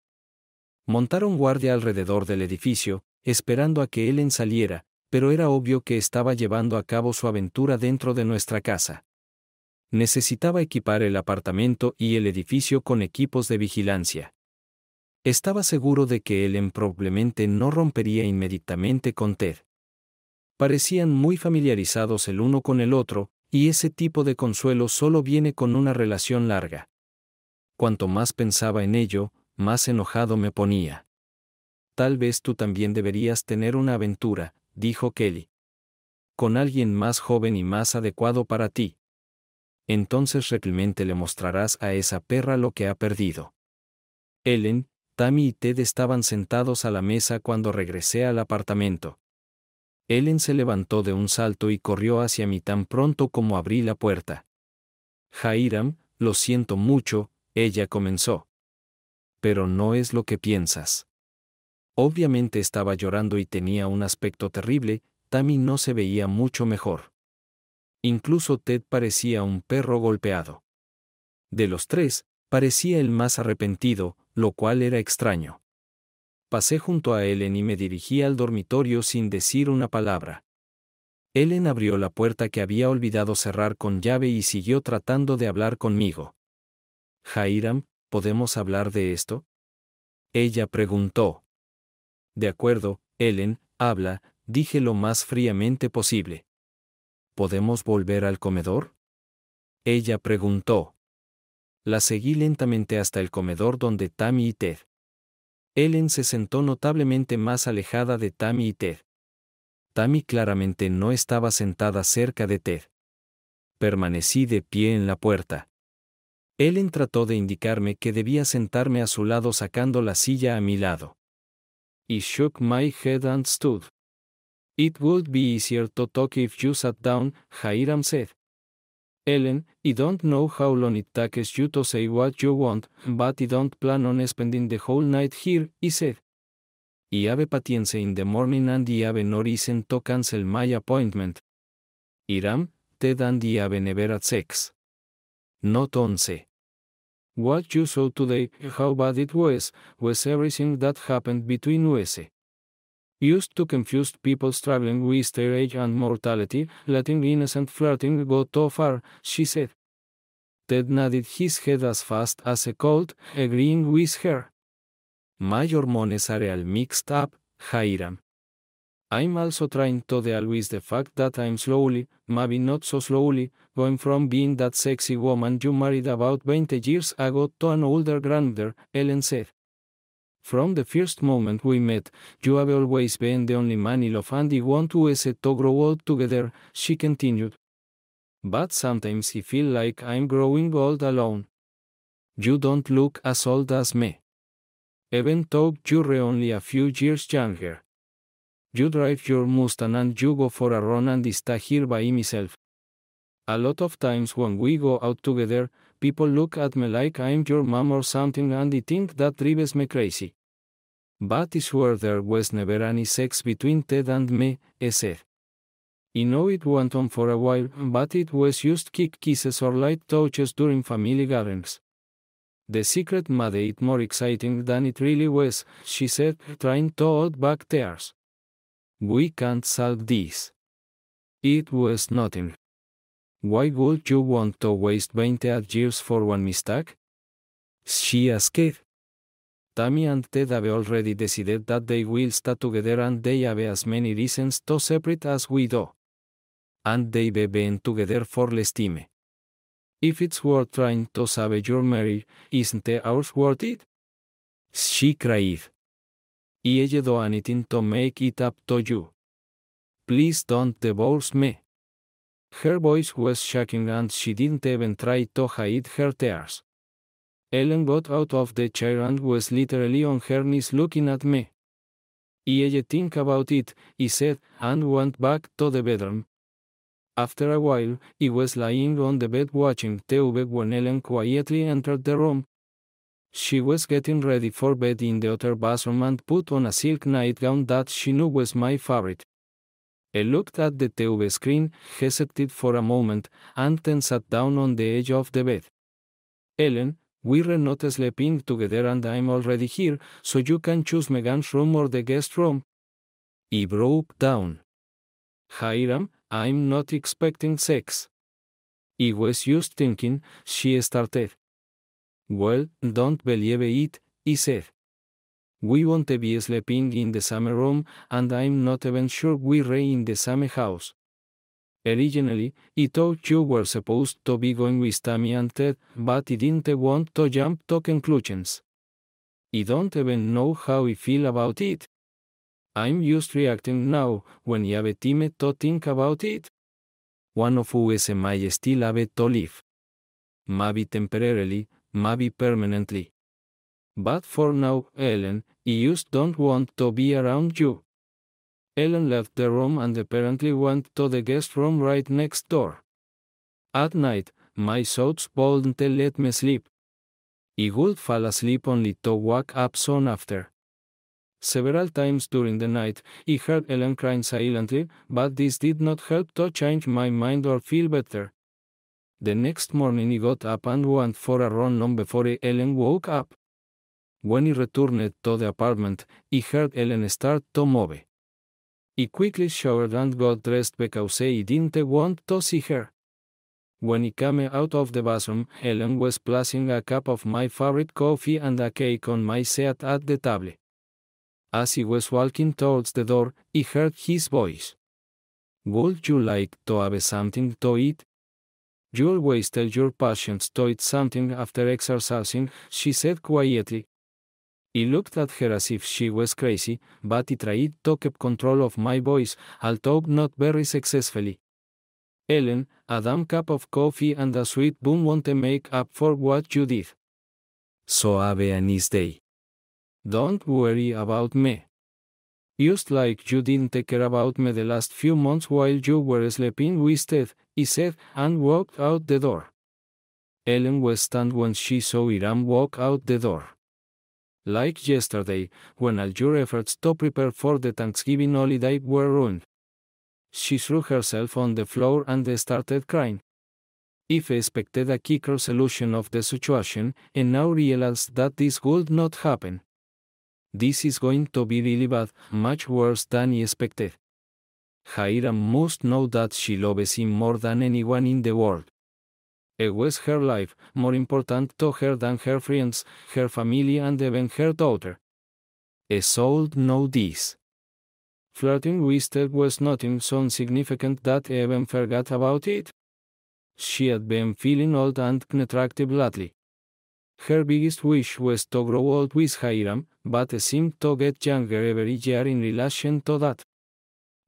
Montaron guardia alrededor del edificio, esperando a que Ellen saliera, pero era obvio que estaba llevando a cabo su aventura dentro de nuestra casa. Necesitaba equipar el apartamento y el edificio con equipos de vigilancia. Estaba seguro de que Ellen probablemente no rompería inmediatamente con Ted parecían muy familiarizados el uno con el otro, y ese tipo de consuelo solo viene con una relación larga. Cuanto más pensaba en ello, más enojado me ponía. Tal vez tú también deberías tener una aventura, dijo Kelly. Con alguien más joven y más adecuado para ti. Entonces realmente le mostrarás a esa perra lo que ha perdido. Ellen, Tammy y Ted estaban sentados a la mesa cuando regresé al apartamento. Ellen se levantó de un salto y corrió hacia mí tan pronto como abrí la puerta. Jairam, lo siento mucho, ella comenzó. Pero no es lo que piensas. Obviamente estaba llorando y tenía un aspecto terrible, Tammy no se veía mucho mejor. Incluso Ted parecía un perro golpeado. De los tres, parecía el más arrepentido, lo cual era extraño. Pasé junto a Ellen y me dirigí al dormitorio sin decir una palabra. Ellen abrió la puerta que había olvidado cerrar con llave y siguió tratando de hablar conmigo. Jairam, ¿podemos hablar de esto? Ella preguntó. De acuerdo, Ellen, habla, dije lo más fríamente posible. ¿Podemos volver al comedor? Ella preguntó. La seguí lentamente hasta el comedor donde Tammy y Ted. Ellen se sentó notablemente más alejada de Tammy y Ted. Tammy claramente no estaba sentada cerca de Ted. Permanecí de pie en la puerta. Ellen trató de indicarme que debía sentarme a su lado sacando la silla a mi lado. Y shook my head and stood. It would be easier to talk if you sat down, Hiram said. Ellen, I don't know how long it takes you to say what you want, but I don't plan on spending the whole night here, he said. I have patience in the morning and I have no reason to cancel my appointment. Iram, Ted and I have never at sex. Not once. What you saw today, how bad it was, was everything that happened between us used to confuse people struggling with their age and mortality, letting innocent flirting go too far, she said. Ted nodded his head as fast as a could, agreeing with her. My hormones are all mixed up, Hiram. I'm also trying to deal with the fact that I'm slowly, maybe not so slowly, going from being that sexy woman you married about 20 years ago to an older grandmother, Ellen said. From the first moment we met, you have always been the only man I love and I want us to grow old together, she continued. But sometimes I feel like I'm growing old alone. You don't look as old as me. Even though you're only a few years younger. You drive your Mustang and you go for a run and I stay here by myself. A lot of times when we go out together, people look at me like I'm your mom or something and they think that drives me crazy. But is where there was never any sex between Ted and me, he said. You know it went on for a while, but it was just kick kisses or light touches during family gatherings. The secret made it more exciting than it really was, she said, trying to hold back tears. We can't solve this. It was nothing. Why would you want to waste 28 years for one mistake? She asked. Tammy and Ted have already decided that they will stay together and they have as many reasons to separate as we do. And they be been together for less time. If it's worth trying to save your marriage, isn't ours worth it? She cried. I'll do anything to make it up to you. Please don't divorce me. Her voice was shaking and she didn't even try to hide her tears. Ellen got out of the chair and was literally on her knees looking at me. Iye think about it, he said, and went back to the bedroom. After a while, he was lying on the bed watching TV when Ellen quietly entered the room. She was getting ready for bed in the other bathroom and put on a silk nightgown that she knew was my favorite. I looked at the TV screen, hesitated for a moment, and then sat down on the edge of the bed. Ellen, we are not sleeping together and I'm already here, so you can choose Megan's room or the guest room. He broke down. Hiram, I'm not expecting sex. He was just thinking, she started. Well, don't believe it, he said. We won't be sleeping in the same room, and I'm not even sure we're in the same house. Originally, you were supposed to be going with Tammy and Ted, but he didn't want to jump to conclusions. I don't even know how I feel about it. I'm just reacting now, when he have time to think about it. One of us may still have to live. Maybe temporarily, maybe permanently. But for now, Ellen, I just don't want to be around you. Ellen left the room and apparently went to the guest room right next door. At night, my thoughts wouldn't let me sleep. I would fall asleep only to wake up soon after. Several times during the night, I heard Ellen crying silently, but this did not help to change my mind or feel better. The next morning I got up and went for a run long before Ellen woke up. When I returned to the apartment, I heard Ellen start to move. He quickly showered and got dressed because he didn't want to see her. When he came out of the bathroom, Helen was placing a cup of my favorite coffee and a cake on my seat at the table. As he was walking towards the door, he heard his voice. Would you like to have something to eat? You always tell your patients to eat something after exercising, she said quietly. He looked at her as if she was crazy, but he tried to keep control of my voice, although not very successfully. Ellen, a damn cup of coffee and a sweet boom won't make up for what you did. So have a nice day. Don't worry about me. Just like you didn't care about me the last few months while you were sleeping wasted, he said, and walked out the door. Ellen was stunned when she saw Iram walk out the door like yesterday, when all your efforts to prepare for the Thanksgiving holiday were ruined. She threw herself on the floor and started crying. If expected a quicker solution of the situation, and now realized that this would not happen. This is going to be really bad, much worse than he expected. Hiram must know that she loves him more than anyone in the world. It was her life, more important to her than her friends, her family, and even her daughter. Isolde know this. Flirting with Ted was nothing so insignificant that even forgot about it. She had been feeling old and unattractive lately. Her biggest wish was to grow old with Hiram, but seemed to get younger every year in relation to that.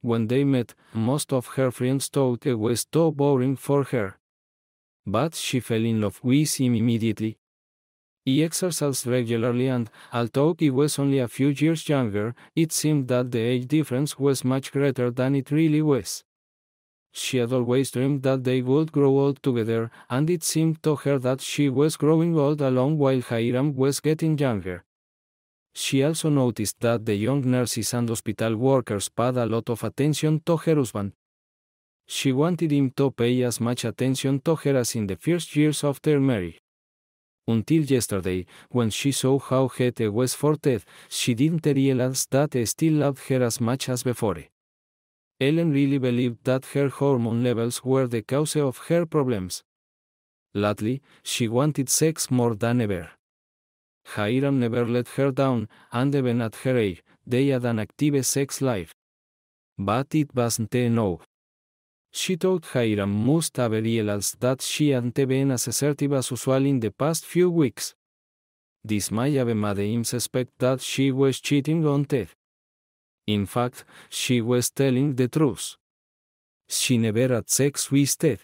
When they met, most of her friends thought it was too boring for her. But she fell in love with him immediately. He exercised regularly and, although he was only a few years younger, it seemed that the age difference was much greater than it really was. She had always dreamed that they would grow old together, and it seemed to her that she was growing old along while Hiram was getting younger. She also noticed that the young nurses and hospital workers paid a lot of attention to her husband. She wanted him to pay as much attention to her as in the first years of their marriage. Until yesterday, when she saw how Hete was forted, she didn't realize that he still loved her as much as before. Ellen really believed that her hormone levels were the cause of her problems. Lately, she wanted sex more than ever. Hiram never let her down, and even at her age, they had an active sex life. But it wasn't enough. She told Hiram must have realized that she hadn't been as assertive as usual in the past few weeks. This might have made him suspect that she was cheating on Ted. In fact, she was telling the truth. She never had sex with Ted.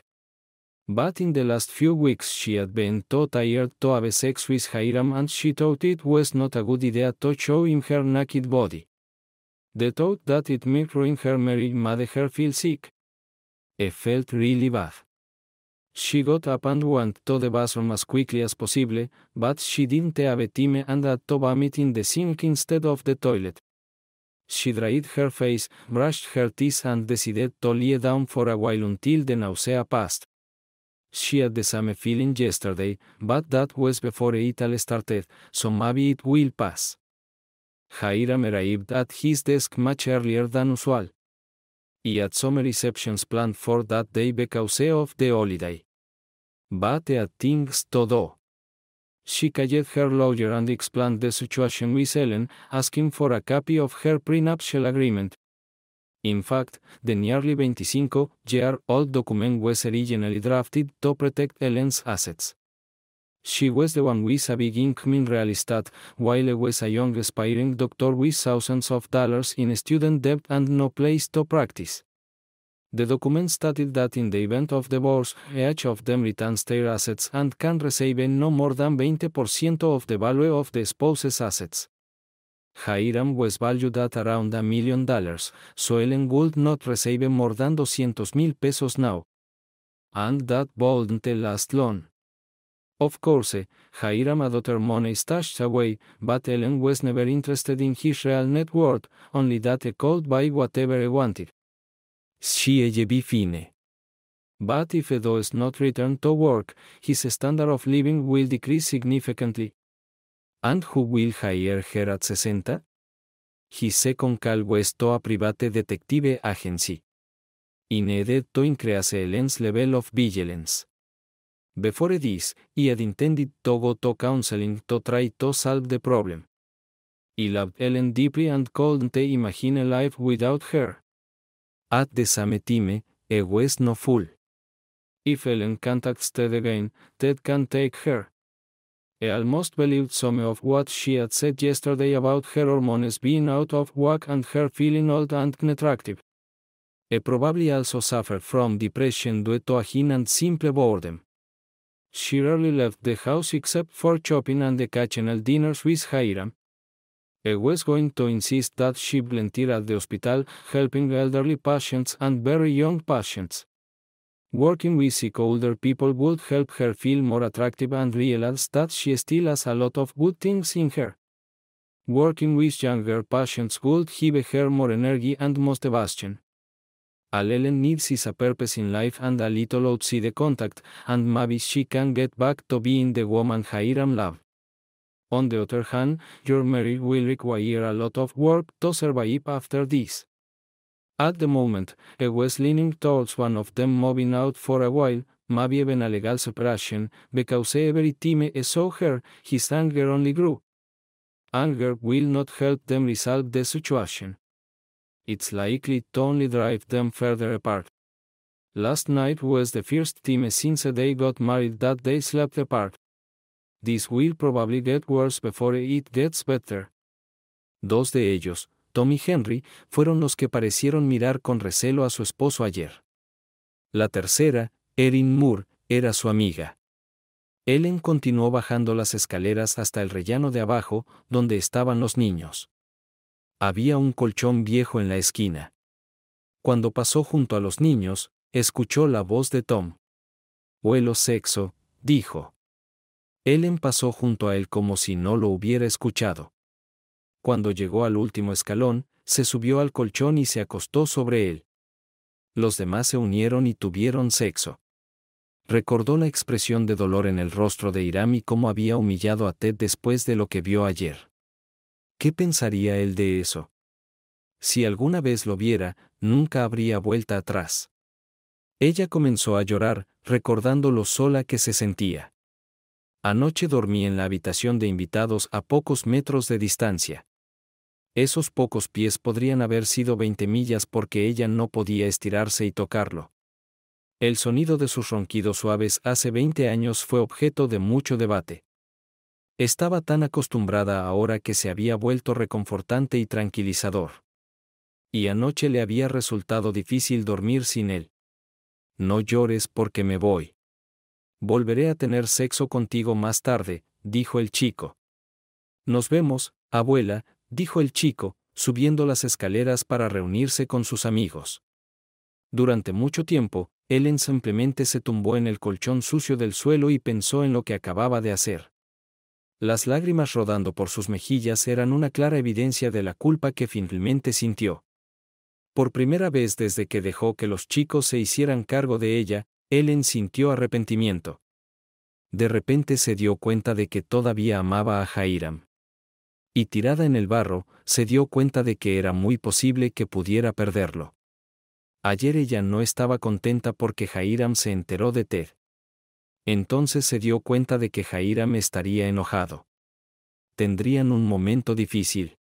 But in the last few weeks she had been too tired to have sex with Hiram and she thought it was not a good idea to show him her naked body. The thought that it might ruin her marriage made her feel sick. It felt really bad. She got up and went to the bathroom as quickly as possible, but she didn't have time and had to vomit in the sink instead of the toilet. She dried her face, brushed her teeth, and decided to lie down for a while until the nausea passed. She had the same feeling yesterday, but that was before it all started, so maybe it will pass. Hiram arrived at his desk much earlier than usual he had some receptions planned for that day because of the holiday. But he had things to do. She called her lawyer and explained the situation with Ellen, asking for a copy of her prenuptial agreement. In fact, the nearly 25 year old document was originally drafted to protect Ellen's assets. She was the one with a big income in real estate, while I was a young aspiring doctor with thousands of dollars in student debt and no place to practice. The document stated that in the event of divorce, each of them returns their assets and can receive no more than 20% of the value of the spouse's assets. Hiram was valued at around a million dollars, so Ellen would not receive more than 200 mil pesos now. And that wouldn't last long. Of course, Hiram eh, daughter money stashed away, but Ellen was never interested in his real net worth, only that he could buy whatever he wanted. be fine. But if he does not return to work, his standard of living will decrease significantly. And who will hire her at 60? His second call was to a private detective agency. He needed to increase Ellen's level of vigilance. Before this, he had intended to go to counseling to try to solve the problem. He loved Ellen deeply and couldn't imagine a life without her. At the same time, he was no fool. If Ellen contacts Ted again, Ted can take her. He almost believed some of what she had said yesterday about her hormones being out of whack and her feeling old and unattractive. He probably also suffered from depression due to a hin and simple boredom she rarely left the house except for shopping and occasional dinners with Hiram. He was going to insist that she volunteer at the hospital, helping elderly patients and very young patients. Working with sick older people would help her feel more attractive and realize that she still has a lot of good things in her. Working with younger patients would give her more energy and motivation. Alelen needs is a purpose in life and a little outside the contact, and maybe she can get back to being the woman Hiram loved. On the other hand, your marriage will require a lot of work to survive after this. At the moment, I was leaning towards one of them moving out for a while, maybe even a legal separation, because every time I saw her, his anger only grew. Anger will not help them resolve the situation. it's likely to only drive them further apart. Last night was the first time since they got married that they slept apart. This will probably get worse before it gets better. Dos de ellos, Tom y Henry, fueron los que parecieron mirar con recelo a su esposo ayer. La tercera, Erin Moore, era su amiga. Ellen continuó bajando las escaleras hasta el rellano de abajo, donde estaban los niños. Había un colchón viejo en la esquina. Cuando pasó junto a los niños, escuchó la voz de Tom. Huelo sexo, dijo. Ellen pasó junto a él como si no lo hubiera escuchado. Cuando llegó al último escalón, se subió al colchón y se acostó sobre él. Los demás se unieron y tuvieron sexo. Recordó la expresión de dolor en el rostro de y cómo había humillado a Ted después de lo que vio ayer. ¿qué pensaría él de eso? Si alguna vez lo viera, nunca habría vuelta atrás. Ella comenzó a llorar, recordando lo sola que se sentía. Anoche dormí en la habitación de invitados a pocos metros de distancia. Esos pocos pies podrían haber sido 20 millas porque ella no podía estirarse y tocarlo. El sonido de sus ronquidos suaves hace 20 años fue objeto de mucho debate. Estaba tan acostumbrada ahora que se había vuelto reconfortante y tranquilizador. Y anoche le había resultado difícil dormir sin él. No llores porque me voy. Volveré a tener sexo contigo más tarde, dijo el chico. Nos vemos, abuela, dijo el chico, subiendo las escaleras para reunirse con sus amigos. Durante mucho tiempo, Ellen simplemente se tumbó en el colchón sucio del suelo y pensó en lo que acababa de hacer. Las lágrimas rodando por sus mejillas eran una clara evidencia de la culpa que finalmente sintió. Por primera vez desde que dejó que los chicos se hicieran cargo de ella, Ellen sintió arrepentimiento. De repente se dio cuenta de que todavía amaba a Jairam. Y tirada en el barro, se dio cuenta de que era muy posible que pudiera perderlo. Ayer ella no estaba contenta porque Jairam se enteró de Ted. Entonces se dio cuenta de que Jairam estaría enojado. Tendrían un momento difícil.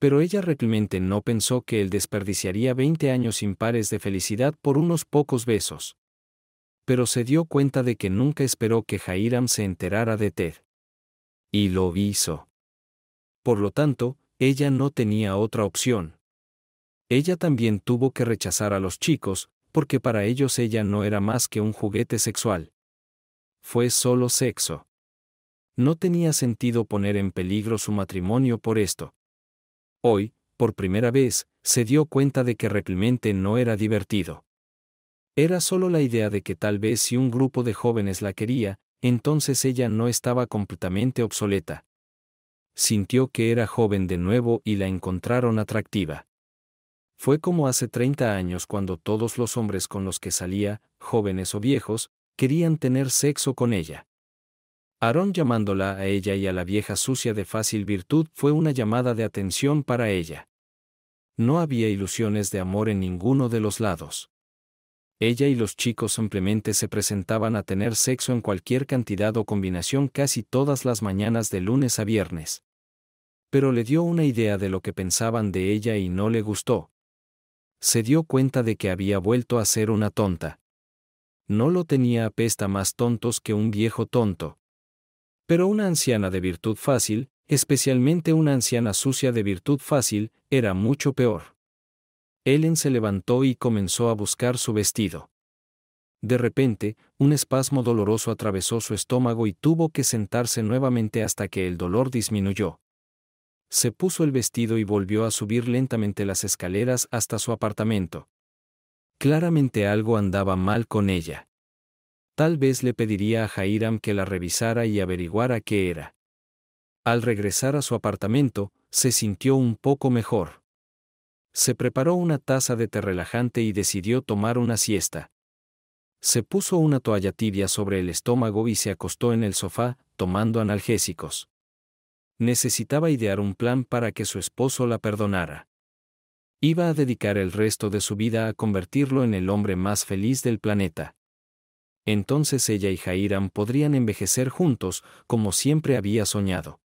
Pero ella realmente no pensó que él desperdiciaría 20 años impares de felicidad por unos pocos besos. Pero se dio cuenta de que nunca esperó que Jairam se enterara de Ted. Y lo hizo. Por lo tanto, ella no tenía otra opción. Ella también tuvo que rechazar a los chicos, porque para ellos ella no era más que un juguete sexual fue solo sexo. No tenía sentido poner en peligro su matrimonio por esto. Hoy, por primera vez, se dio cuenta de que realmente no era divertido. Era solo la idea de que tal vez si un grupo de jóvenes la quería, entonces ella no estaba completamente obsoleta. Sintió que era joven de nuevo y la encontraron atractiva. Fue como hace 30 años cuando todos los hombres con los que salía, jóvenes o viejos, querían tener sexo con ella. Aarón llamándola a ella y a la vieja sucia de fácil virtud fue una llamada de atención para ella. No había ilusiones de amor en ninguno de los lados. Ella y los chicos simplemente se presentaban a tener sexo en cualquier cantidad o combinación casi todas las mañanas de lunes a viernes. Pero le dio una idea de lo que pensaban de ella y no le gustó. Se dio cuenta de que había vuelto a ser una tonta no lo tenía apesta más tontos que un viejo tonto. Pero una anciana de virtud fácil, especialmente una anciana sucia de virtud fácil, era mucho peor. Ellen se levantó y comenzó a buscar su vestido. De repente, un espasmo doloroso atravesó su estómago y tuvo que sentarse nuevamente hasta que el dolor disminuyó. Se puso el vestido y volvió a subir lentamente las escaleras hasta su apartamento. Claramente algo andaba mal con ella. Tal vez le pediría a Jairam que la revisara y averiguara qué era. Al regresar a su apartamento, se sintió un poco mejor. Se preparó una taza de té relajante y decidió tomar una siesta. Se puso una toalla tibia sobre el estómago y se acostó en el sofá, tomando analgésicos. Necesitaba idear un plan para que su esposo la perdonara. Iba a dedicar el resto de su vida a convertirlo en el hombre más feliz del planeta. Entonces ella y Jairam podrían envejecer juntos, como siempre había soñado.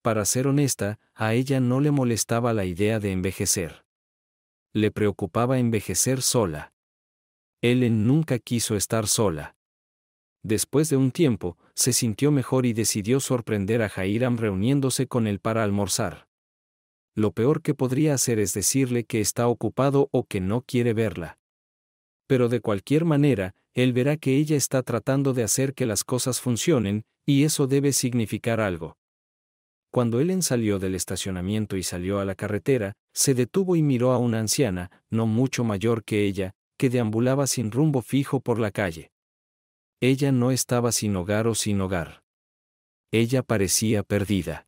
Para ser honesta, a ella no le molestaba la idea de envejecer. Le preocupaba envejecer sola. Ellen nunca quiso estar sola. Después de un tiempo, se sintió mejor y decidió sorprender a Jairam reuniéndose con él para almorzar lo peor que podría hacer es decirle que está ocupado o que no quiere verla. Pero de cualquier manera, él verá que ella está tratando de hacer que las cosas funcionen, y eso debe significar algo. Cuando Ellen salió del estacionamiento y salió a la carretera, se detuvo y miró a una anciana, no mucho mayor que ella, que deambulaba sin rumbo fijo por la calle. Ella no estaba sin hogar o sin hogar. Ella parecía perdida.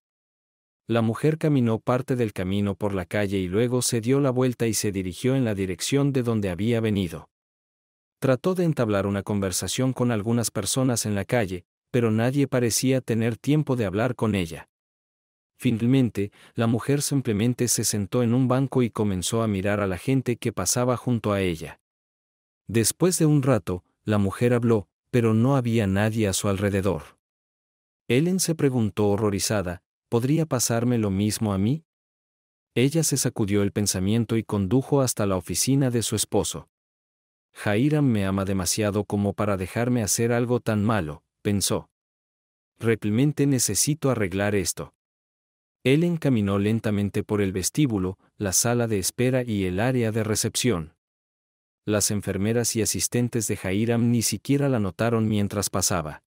La mujer caminó parte del camino por la calle y luego se dio la vuelta y se dirigió en la dirección de donde había venido. Trató de entablar una conversación con algunas personas en la calle, pero nadie parecía tener tiempo de hablar con ella. Finalmente, la mujer simplemente se sentó en un banco y comenzó a mirar a la gente que pasaba junto a ella. Después de un rato, la mujer habló, pero no había nadie a su alrededor. Ellen se preguntó horrorizada, ¿podría pasarme lo mismo a mí? Ella se sacudió el pensamiento y condujo hasta la oficina de su esposo. Jairam me ama demasiado como para dejarme hacer algo tan malo, pensó. Replemente necesito arreglar esto. Él encaminó lentamente por el vestíbulo, la sala de espera y el área de recepción. Las enfermeras y asistentes de Jairam ni siquiera la notaron mientras pasaba.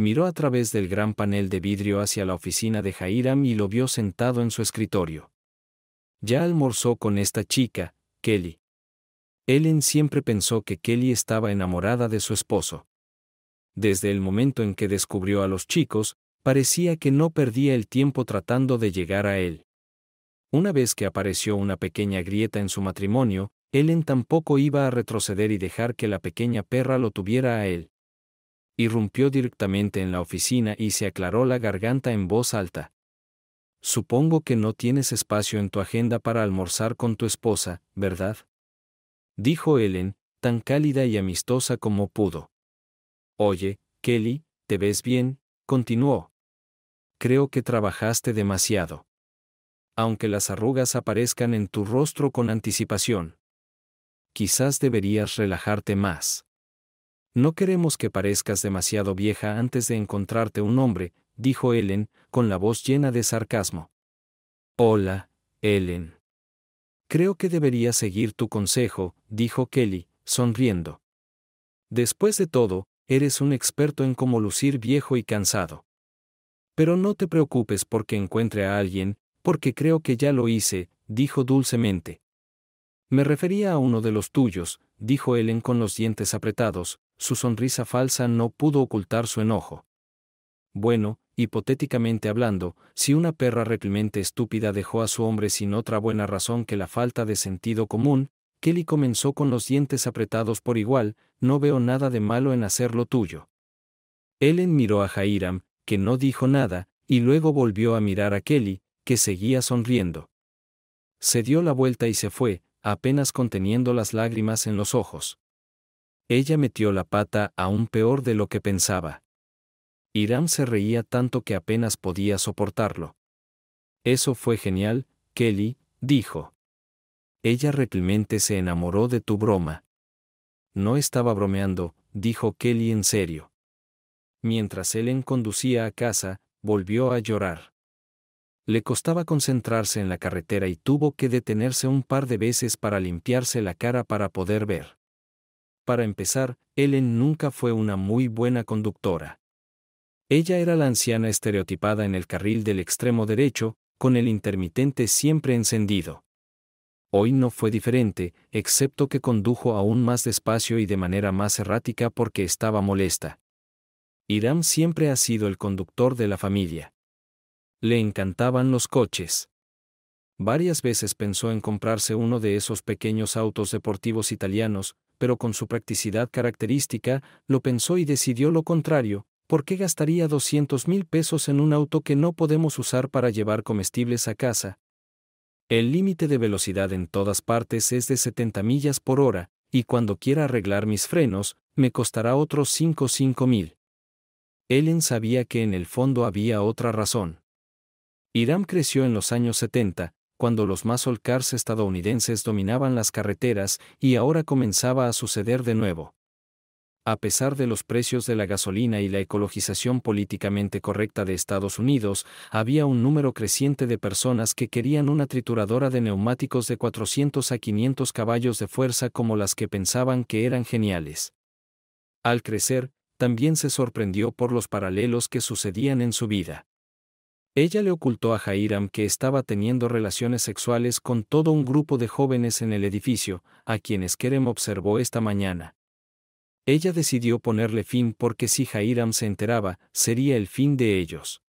Miró a través del gran panel de vidrio hacia la oficina de Jairam y lo vio sentado en su escritorio. Ya almorzó con esta chica, Kelly. Ellen siempre pensó que Kelly estaba enamorada de su esposo. Desde el momento en que descubrió a los chicos, parecía que no perdía el tiempo tratando de llegar a él. Una vez que apareció una pequeña grieta en su matrimonio, Ellen tampoco iba a retroceder y dejar que la pequeña perra lo tuviera a él irrumpió directamente en la oficina y se aclaró la garganta en voz alta. Supongo que no tienes espacio en tu agenda para almorzar con tu esposa, ¿verdad? Dijo Ellen, tan cálida y amistosa como pudo. Oye, Kelly, ¿te ves bien? continuó. Creo que trabajaste demasiado. Aunque las arrugas aparezcan en tu rostro con anticipación. Quizás deberías relajarte más. No queremos que parezcas demasiado vieja antes de encontrarte un hombre, dijo Ellen, con la voz llena de sarcasmo. Hola, Ellen. Creo que debería seguir tu consejo, dijo Kelly, sonriendo. Después de todo, eres un experto en cómo lucir viejo y cansado. Pero no te preocupes porque encuentre a alguien, porque creo que ya lo hice, dijo dulcemente. Me refería a uno de los tuyos, dijo Ellen con los dientes apretados, su sonrisa falsa no pudo ocultar su enojo. Bueno, hipotéticamente hablando, si una perra reprimente estúpida dejó a su hombre sin otra buena razón que la falta de sentido común, Kelly comenzó con los dientes apretados por igual, no veo nada de malo en hacerlo tuyo. Ellen miró a Jairam, que no dijo nada, y luego volvió a mirar a Kelly, que seguía sonriendo. Se dio la vuelta y se fue, apenas conteniendo las lágrimas en los ojos. Ella metió la pata aún peor de lo que pensaba. Irán se reía tanto que apenas podía soportarlo. Eso fue genial, Kelly, dijo. Ella realmente se enamoró de tu broma. No estaba bromeando, dijo Kelly en serio. Mientras Ellen conducía a casa, volvió a llorar. Le costaba concentrarse en la carretera y tuvo que detenerse un par de veces para limpiarse la cara para poder ver. Para empezar, Ellen nunca fue una muy buena conductora. Ella era la anciana estereotipada en el carril del extremo derecho, con el intermitente siempre encendido. Hoy no fue diferente, excepto que condujo aún más despacio y de manera más errática porque estaba molesta. Hiram siempre ha sido el conductor de la familia. Le encantaban los coches. Varias veces pensó en comprarse uno de esos pequeños autos deportivos italianos, pero con su practicidad característica, lo pensó y decidió lo contrario, ¿por qué gastaría 200 mil pesos en un auto que no podemos usar para llevar comestibles a casa? El límite de velocidad en todas partes es de 70 millas por hora, y cuando quiera arreglar mis frenos, me costará otros 5 5 mil. Ellen sabía que en el fondo había otra razón. Irán creció en los años 70, cuando los más cars estadounidenses dominaban las carreteras, y ahora comenzaba a suceder de nuevo. A pesar de los precios de la gasolina y la ecologización políticamente correcta de Estados Unidos, había un número creciente de personas que querían una trituradora de neumáticos de 400 a 500 caballos de fuerza como las que pensaban que eran geniales. Al crecer, también se sorprendió por los paralelos que sucedían en su vida. Ella le ocultó a Jairam que estaba teniendo relaciones sexuales con todo un grupo de jóvenes en el edificio, a quienes Kerem observó esta mañana. Ella decidió ponerle fin porque si Jairam se enteraba, sería el fin de ellos.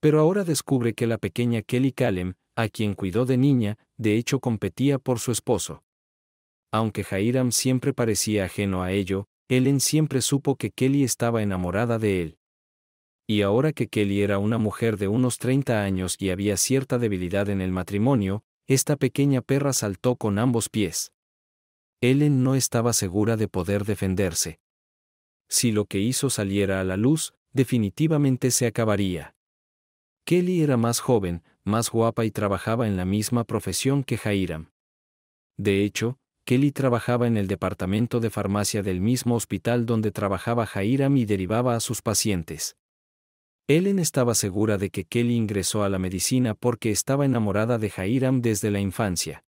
Pero ahora descubre que la pequeña Kelly Kalem, a quien cuidó de niña, de hecho competía por su esposo. Aunque Jairam siempre parecía ajeno a ello, Ellen siempre supo que Kelly estaba enamorada de él y ahora que Kelly era una mujer de unos 30 años y había cierta debilidad en el matrimonio, esta pequeña perra saltó con ambos pies. Ellen no estaba segura de poder defenderse. Si lo que hizo saliera a la luz, definitivamente se acabaría. Kelly era más joven, más guapa y trabajaba en la misma profesión que Jairam. De hecho, Kelly trabajaba en el departamento de farmacia del mismo hospital donde trabajaba Jairam y derivaba a sus pacientes. Ellen estaba segura de que Kelly ingresó a la medicina porque estaba enamorada de Jairam desde la infancia.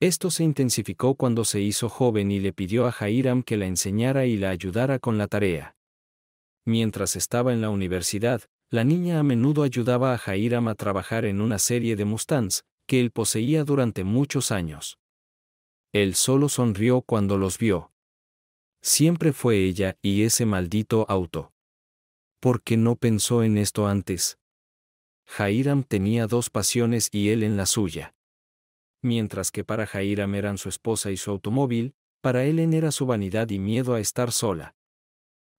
Esto se intensificó cuando se hizo joven y le pidió a Jairam que la enseñara y la ayudara con la tarea. Mientras estaba en la universidad, la niña a menudo ayudaba a Jairam a trabajar en una serie de mustangs que él poseía durante muchos años. Él solo sonrió cuando los vio. Siempre fue ella y ese maldito auto porque no pensó en esto antes. Jairam tenía dos pasiones y él en la suya. Mientras que para Jairam eran su esposa y su automóvil, para Ellen era su vanidad y miedo a estar sola.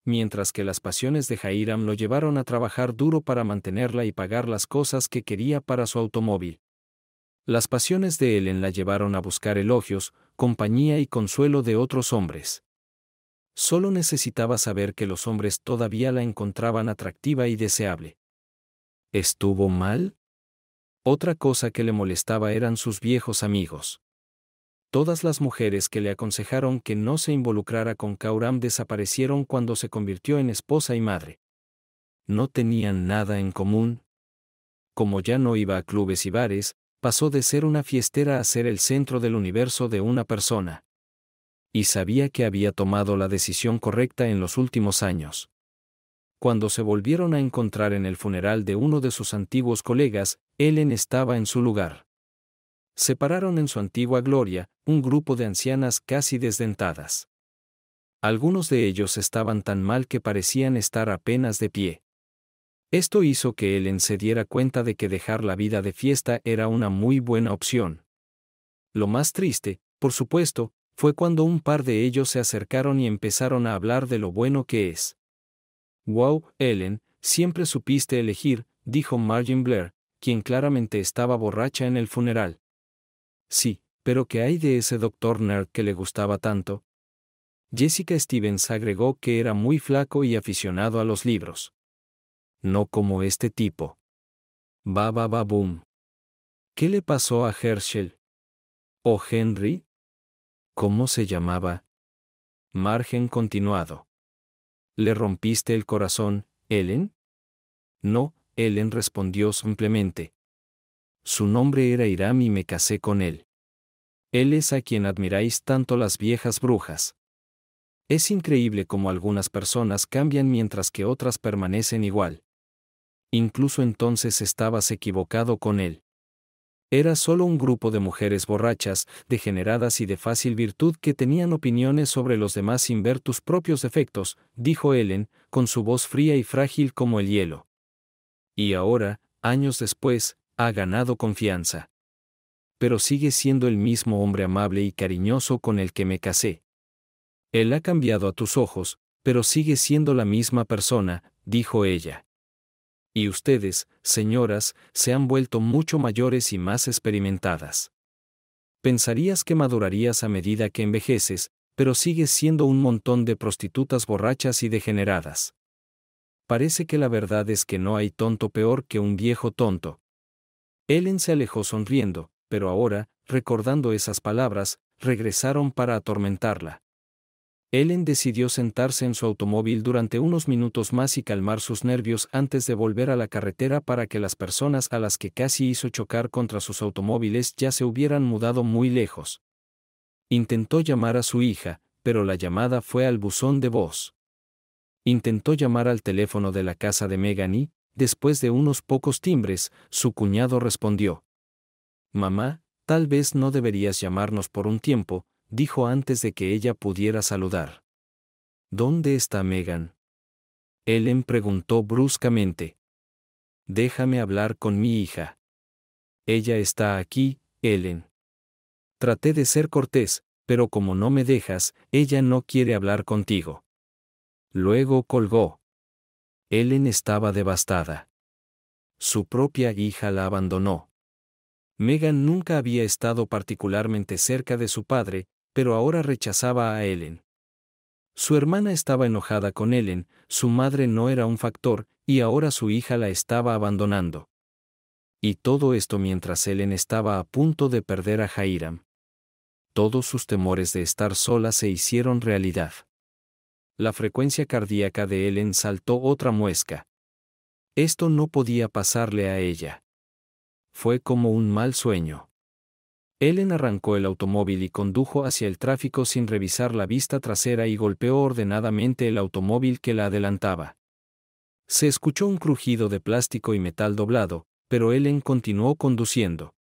Mientras que las pasiones de Jairam lo llevaron a trabajar duro para mantenerla y pagar las cosas que quería para su automóvil. Las pasiones de Ellen la llevaron a buscar elogios, compañía y consuelo de otros hombres. Solo necesitaba saber que los hombres todavía la encontraban atractiva y deseable. ¿Estuvo mal? Otra cosa que le molestaba eran sus viejos amigos. Todas las mujeres que le aconsejaron que no se involucrara con Kauram desaparecieron cuando se convirtió en esposa y madre. No tenían nada en común. Como ya no iba a clubes y bares, pasó de ser una fiestera a ser el centro del universo de una persona y sabía que había tomado la decisión correcta en los últimos años. Cuando se volvieron a encontrar en el funeral de uno de sus antiguos colegas, Ellen estaba en su lugar. Separaron en su antigua gloria, un grupo de ancianas casi desdentadas. Algunos de ellos estaban tan mal que parecían estar apenas de pie. Esto hizo que Ellen se diera cuenta de que dejar la vida de fiesta era una muy buena opción. Lo más triste, por supuesto, fue cuando un par de ellos se acercaron y empezaron a hablar de lo bueno que es. Wow, Ellen, siempre supiste elegir, dijo Margin Blair, quien claramente estaba borracha en el funeral. Sí, pero ¿qué hay de ese doctor nerd que le gustaba tanto? Jessica Stevens agregó que era muy flaco y aficionado a los libros. No como este tipo. Ba ba ba boom. ¿Qué le pasó a Herschel? ¿O oh, Henry? ¿Cómo se llamaba? Margen continuado. ¿Le rompiste el corazón, Ellen? No, Ellen respondió simplemente. Su nombre era Hiram y me casé con él. Él es a quien admiráis tanto las viejas brujas. Es increíble cómo algunas personas cambian mientras que otras permanecen igual. Incluso entonces estabas equivocado con él. Era solo un grupo de mujeres borrachas, degeneradas y de fácil virtud que tenían opiniones sobre los demás sin ver tus propios defectos, dijo Ellen, con su voz fría y frágil como el hielo. Y ahora, años después, ha ganado confianza. Pero sigue siendo el mismo hombre amable y cariñoso con el que me casé. Él ha cambiado a tus ojos, pero sigue siendo la misma persona, dijo ella y ustedes, señoras, se han vuelto mucho mayores y más experimentadas. Pensarías que madurarías a medida que envejeces, pero sigues siendo un montón de prostitutas borrachas y degeneradas. Parece que la verdad es que no hay tonto peor que un viejo tonto. Ellen se alejó sonriendo, pero ahora, recordando esas palabras, regresaron para atormentarla. Ellen decidió sentarse en su automóvil durante unos minutos más y calmar sus nervios antes de volver a la carretera para que las personas a las que casi hizo chocar contra sus automóviles ya se hubieran mudado muy lejos. Intentó llamar a su hija, pero la llamada fue al buzón de voz. Intentó llamar al teléfono de la casa de Megan y, después de unos pocos timbres, su cuñado respondió. Mamá, tal vez no deberías llamarnos por un tiempo, dijo antes de que ella pudiera saludar. ¿Dónde está Megan? Ellen preguntó bruscamente. Déjame hablar con mi hija. Ella está aquí, Ellen. Traté de ser cortés, pero como no me dejas, ella no quiere hablar contigo. Luego colgó. Ellen estaba devastada. Su propia hija la abandonó. Megan nunca había estado particularmente cerca de su padre, pero ahora rechazaba a Ellen. Su hermana estaba enojada con Ellen, su madre no era un factor, y ahora su hija la estaba abandonando. Y todo esto mientras Ellen estaba a punto de perder a Jairam. Todos sus temores de estar sola se hicieron realidad. La frecuencia cardíaca de Ellen saltó otra muesca. Esto no podía pasarle a ella. Fue como un mal sueño. Ellen arrancó el automóvil y condujo hacia el tráfico sin revisar la vista trasera y golpeó ordenadamente el automóvil que la adelantaba. Se escuchó un crujido de plástico y metal doblado, pero Ellen continuó conduciendo.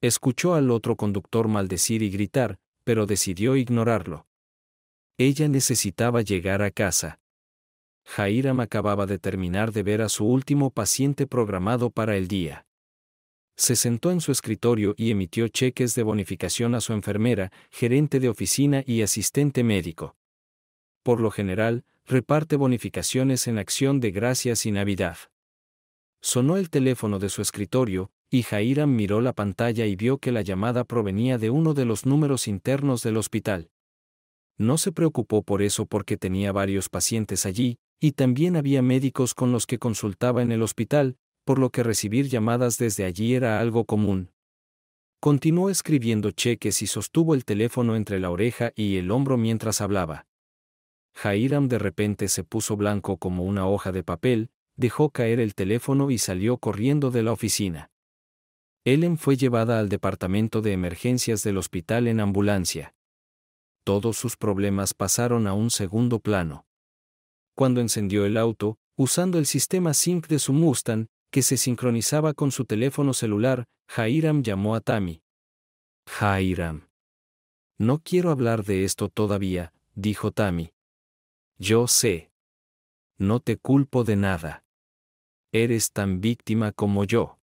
Escuchó al otro conductor maldecir y gritar, pero decidió ignorarlo. Ella necesitaba llegar a casa. Jairam acababa de terminar de ver a su último paciente programado para el día. Se sentó en su escritorio y emitió cheques de bonificación a su enfermera, gerente de oficina y asistente médico. Por lo general, reparte bonificaciones en acción de gracias y Navidad. Sonó el teléfono de su escritorio, y Jairam miró la pantalla y vio que la llamada provenía de uno de los números internos del hospital. No se preocupó por eso porque tenía varios pacientes allí, y también había médicos con los que consultaba en el hospital, por lo que recibir llamadas desde allí era algo común. Continuó escribiendo cheques y sostuvo el teléfono entre la oreja y el hombro mientras hablaba. Jairam de repente se puso blanco como una hoja de papel, dejó caer el teléfono y salió corriendo de la oficina. Ellen fue llevada al departamento de emergencias del hospital en ambulancia. Todos sus problemas pasaron a un segundo plano. Cuando encendió el auto, usando el sistema SYNC de su Mustang, que se sincronizaba con su teléfono celular, Jairam llamó a Tami. Jairam. No quiero hablar de esto todavía, dijo Tami. Yo sé. No te culpo de nada. Eres tan víctima como yo.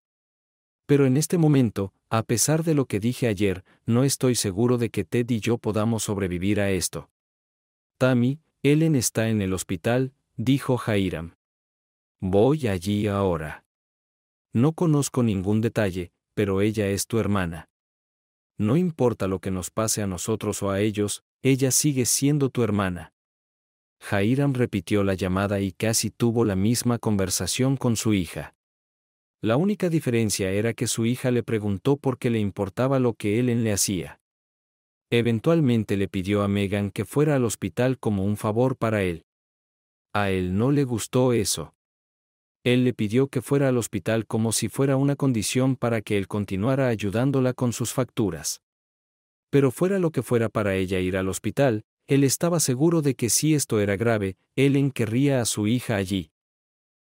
Pero en este momento, a pesar de lo que dije ayer, no estoy seguro de que Ted y yo podamos sobrevivir a esto. Tami, Ellen está en el hospital, dijo Jairam. Voy allí ahora. No conozco ningún detalle, pero ella es tu hermana. No importa lo que nos pase a nosotros o a ellos, ella sigue siendo tu hermana. Jairam repitió la llamada y casi tuvo la misma conversación con su hija. La única diferencia era que su hija le preguntó por qué le importaba lo que Ellen le hacía. Eventualmente le pidió a Megan que fuera al hospital como un favor para él. A él no le gustó eso él le pidió que fuera al hospital como si fuera una condición para que él continuara ayudándola con sus facturas. Pero fuera lo que fuera para ella ir al hospital, él estaba seguro de que si esto era grave, Ellen querría a su hija allí.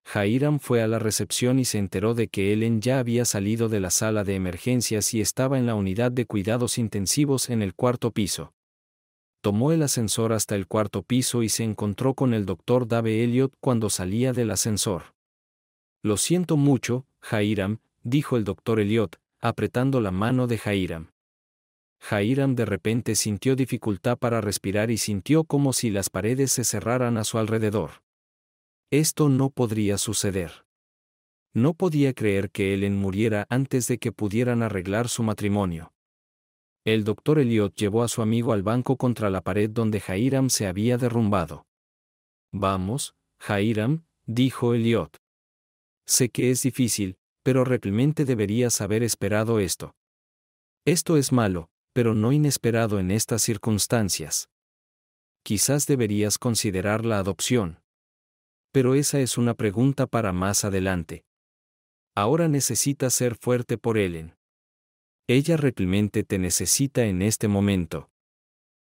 Jairam fue a la recepción y se enteró de que Ellen ya había salido de la sala de emergencias y estaba en la unidad de cuidados intensivos en el cuarto piso. Tomó el ascensor hasta el cuarto piso y se encontró con el doctor Dave Elliot cuando salía del ascensor. Lo siento mucho, Jairam, dijo el doctor Elliot, apretando la mano de Jairam. Jairam de repente sintió dificultad para respirar y sintió como si las paredes se cerraran a su alrededor. Esto no podría suceder. No podía creer que Ellen muriera antes de que pudieran arreglar su matrimonio. El doctor Elliot llevó a su amigo al banco contra la pared donde Jairam se había derrumbado. Vamos, Jairam, dijo Elliot. Sé que es difícil, pero realmente deberías haber esperado esto. Esto es malo, pero no inesperado en estas circunstancias. Quizás deberías considerar la adopción. Pero esa es una pregunta para más adelante. Ahora necesitas ser fuerte por Ellen. Ella realmente te necesita en este momento.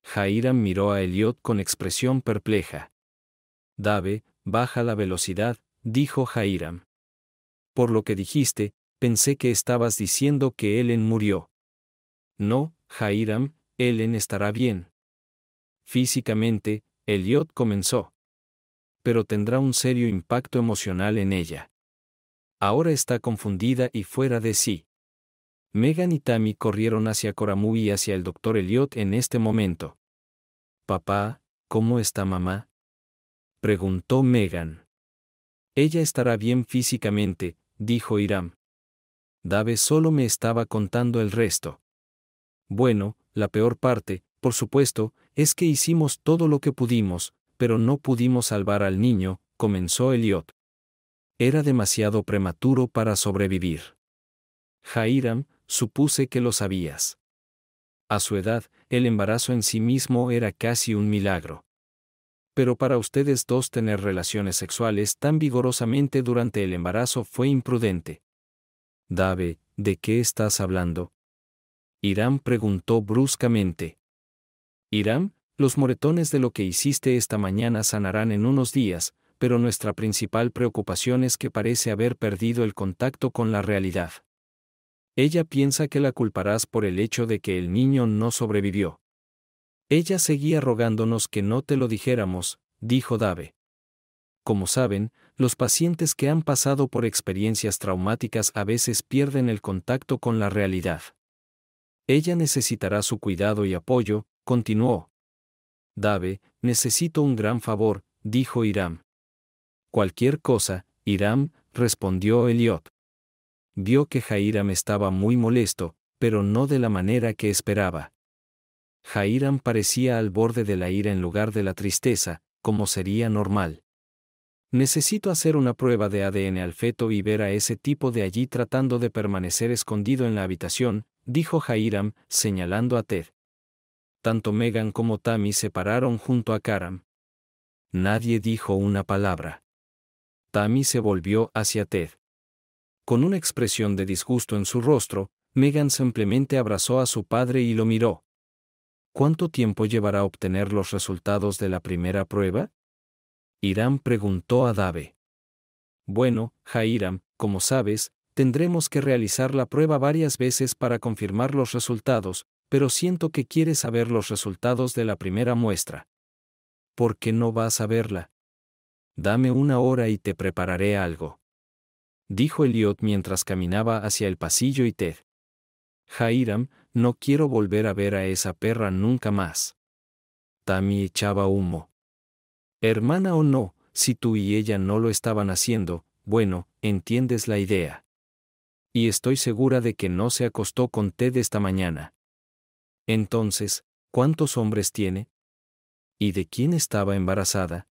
Jairam miró a Elliot con expresión perpleja. Dave, baja la velocidad, dijo Jairam por lo que dijiste, pensé que estabas diciendo que Ellen murió. No, Jairam, Ellen estará bien. Físicamente, Elliot comenzó. Pero tendrá un serio impacto emocional en ella. Ahora está confundida y fuera de sí. Megan y Tammy corrieron hacia Coramu y hacia el doctor Elliot en este momento. Papá, ¿cómo está mamá? Preguntó Megan. Ella estará bien físicamente, dijo Hiram. Dave solo me estaba contando el resto. Bueno, la peor parte, por supuesto, es que hicimos todo lo que pudimos, pero no pudimos salvar al niño, comenzó Eliot. Era demasiado prematuro para sobrevivir. Jairam, supuse que lo sabías. A su edad, el embarazo en sí mismo era casi un milagro pero para ustedes dos tener relaciones sexuales tan vigorosamente durante el embarazo fue imprudente. Dave, ¿de qué estás hablando? Irán preguntó bruscamente. Irán, los moretones de lo que hiciste esta mañana sanarán en unos días, pero nuestra principal preocupación es que parece haber perdido el contacto con la realidad. Ella piensa que la culparás por el hecho de que el niño no sobrevivió. Ella seguía rogándonos que no te lo dijéramos, dijo Dave. Como saben, los pacientes que han pasado por experiencias traumáticas a veces pierden el contacto con la realidad. Ella necesitará su cuidado y apoyo, continuó. Dave, necesito un gran favor, dijo Hiram. Cualquier cosa, Hiram, respondió Eliot. Vio que Jairam estaba muy molesto, pero no de la manera que esperaba. Jairam parecía al borde de la ira en lugar de la tristeza, como sería normal. Necesito hacer una prueba de ADN al feto y ver a ese tipo de allí tratando de permanecer escondido en la habitación, dijo Jairam, señalando a Ted. Tanto Megan como Tammy se pararon junto a Karam. Nadie dijo una palabra. Tammy se volvió hacia Ted. Con una expresión de disgusto en su rostro, Megan simplemente abrazó a su padre y lo miró. ¿Cuánto tiempo llevará a obtener los resultados de la primera prueba? Irán preguntó a Dave. Bueno, Jairam, como sabes, tendremos que realizar la prueba varias veces para confirmar los resultados, pero siento que quieres saber los resultados de la primera muestra. ¿Por qué no vas a verla? Dame una hora y te prepararé algo. Dijo Eliot mientras caminaba hacia el pasillo y Ted. Jairam, no quiero volver a ver a esa perra nunca más. Tammy echaba humo. Hermana o no, si tú y ella no lo estaban haciendo, bueno, entiendes la idea. Y estoy segura de que no se acostó con Ted esta mañana. Entonces, ¿cuántos hombres tiene? ¿Y de quién estaba embarazada?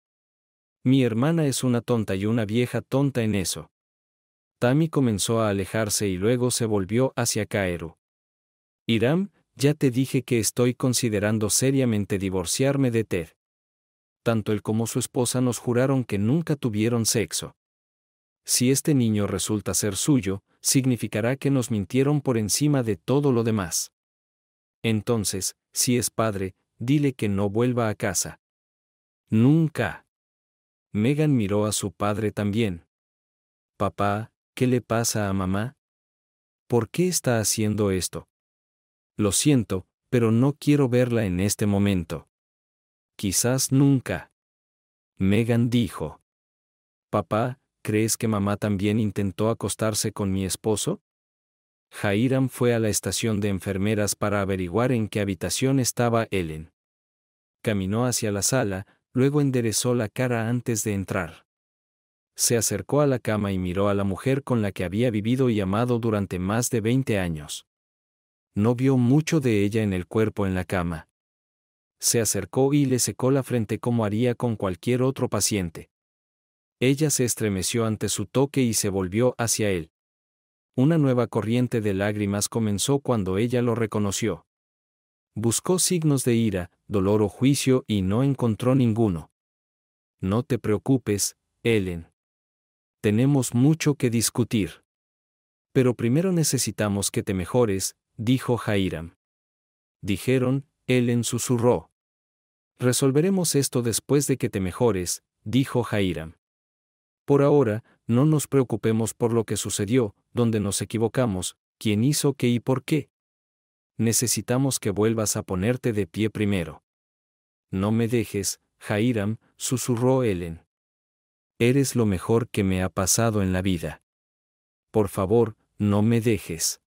Mi hermana es una tonta y una vieja tonta en eso. Tammy comenzó a alejarse y luego se volvió hacia Cairo. —Iram, ya te dije que estoy considerando seriamente divorciarme de Ted. Tanto él como su esposa nos juraron que nunca tuvieron sexo. Si este niño resulta ser suyo, significará que nos mintieron por encima de todo lo demás. Entonces, si es padre, dile que no vuelva a casa. Nunca. Megan miró a su padre también. Papá, ¿qué le pasa a mamá? ¿Por qué está haciendo esto? Lo siento, pero no quiero verla en este momento. Quizás nunca. Megan dijo. Papá, ¿crees que mamá también intentó acostarse con mi esposo? Jairam fue a la estación de enfermeras para averiguar en qué habitación estaba Ellen. Caminó hacia la sala, luego enderezó la cara antes de entrar. Se acercó a la cama y miró a la mujer con la que había vivido y amado durante más de 20 años. No vio mucho de ella en el cuerpo en la cama. Se acercó y le secó la frente como haría con cualquier otro paciente. Ella se estremeció ante su toque y se volvió hacia él. Una nueva corriente de lágrimas comenzó cuando ella lo reconoció. Buscó signos de ira, dolor o juicio y no encontró ninguno. No te preocupes, Ellen. Tenemos mucho que discutir. Pero primero necesitamos que te mejores, dijo Jairam. Dijeron, Ellen susurró. Resolveremos esto después de que te mejores, dijo Jairam. Por ahora, no nos preocupemos por lo que sucedió, donde nos equivocamos, quién hizo qué y por qué. Necesitamos que vuelvas a ponerte de pie primero. No me dejes, Jairam, susurró Ellen. Eres lo mejor que me ha pasado en la vida. Por favor, no me dejes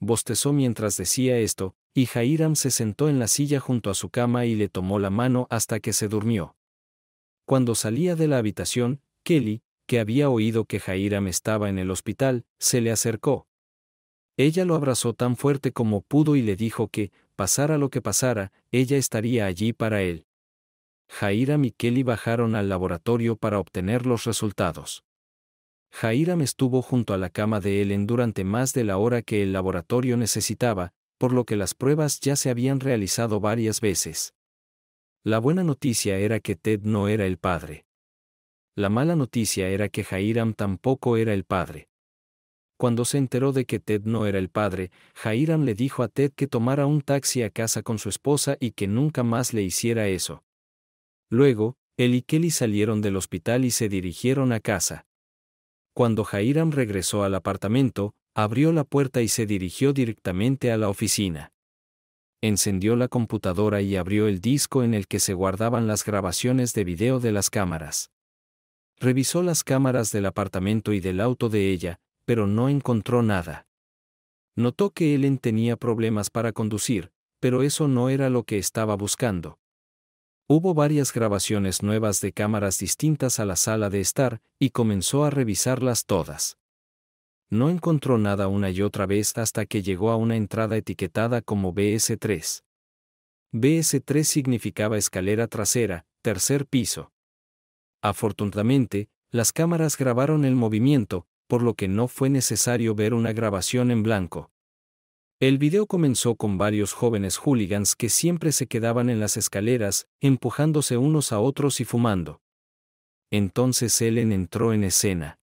bostezó mientras decía esto, y Jairam se sentó en la silla junto a su cama y le tomó la mano hasta que se durmió. Cuando salía de la habitación, Kelly, que había oído que Jairam estaba en el hospital, se le acercó. Ella lo abrazó tan fuerte como pudo y le dijo que, pasara lo que pasara, ella estaría allí para él. Jairam y Kelly bajaron al laboratorio para obtener los resultados. Jairam estuvo junto a la cama de Ellen durante más de la hora que el laboratorio necesitaba, por lo que las pruebas ya se habían realizado varias veces. La buena noticia era que Ted no era el padre. La mala noticia era que Jairam tampoco era el padre. Cuando se enteró de que Ted no era el padre, Jairam le dijo a Ted que tomara un taxi a casa con su esposa y que nunca más le hiciera eso. Luego, él y Kelly salieron del hospital y se dirigieron a casa. Cuando Jairam regresó al apartamento, abrió la puerta y se dirigió directamente a la oficina. Encendió la computadora y abrió el disco en el que se guardaban las grabaciones de video de las cámaras. Revisó las cámaras del apartamento y del auto de ella, pero no encontró nada. Notó que Ellen tenía problemas para conducir, pero eso no era lo que estaba buscando. Hubo varias grabaciones nuevas de cámaras distintas a la sala de estar y comenzó a revisarlas todas. No encontró nada una y otra vez hasta que llegó a una entrada etiquetada como BS3. BS3 significaba escalera trasera, tercer piso. Afortunadamente, las cámaras grabaron el movimiento, por lo que no fue necesario ver una grabación en blanco. El video comenzó con varios jóvenes hooligans que siempre se quedaban en las escaleras, empujándose unos a otros y fumando. Entonces Ellen entró en escena.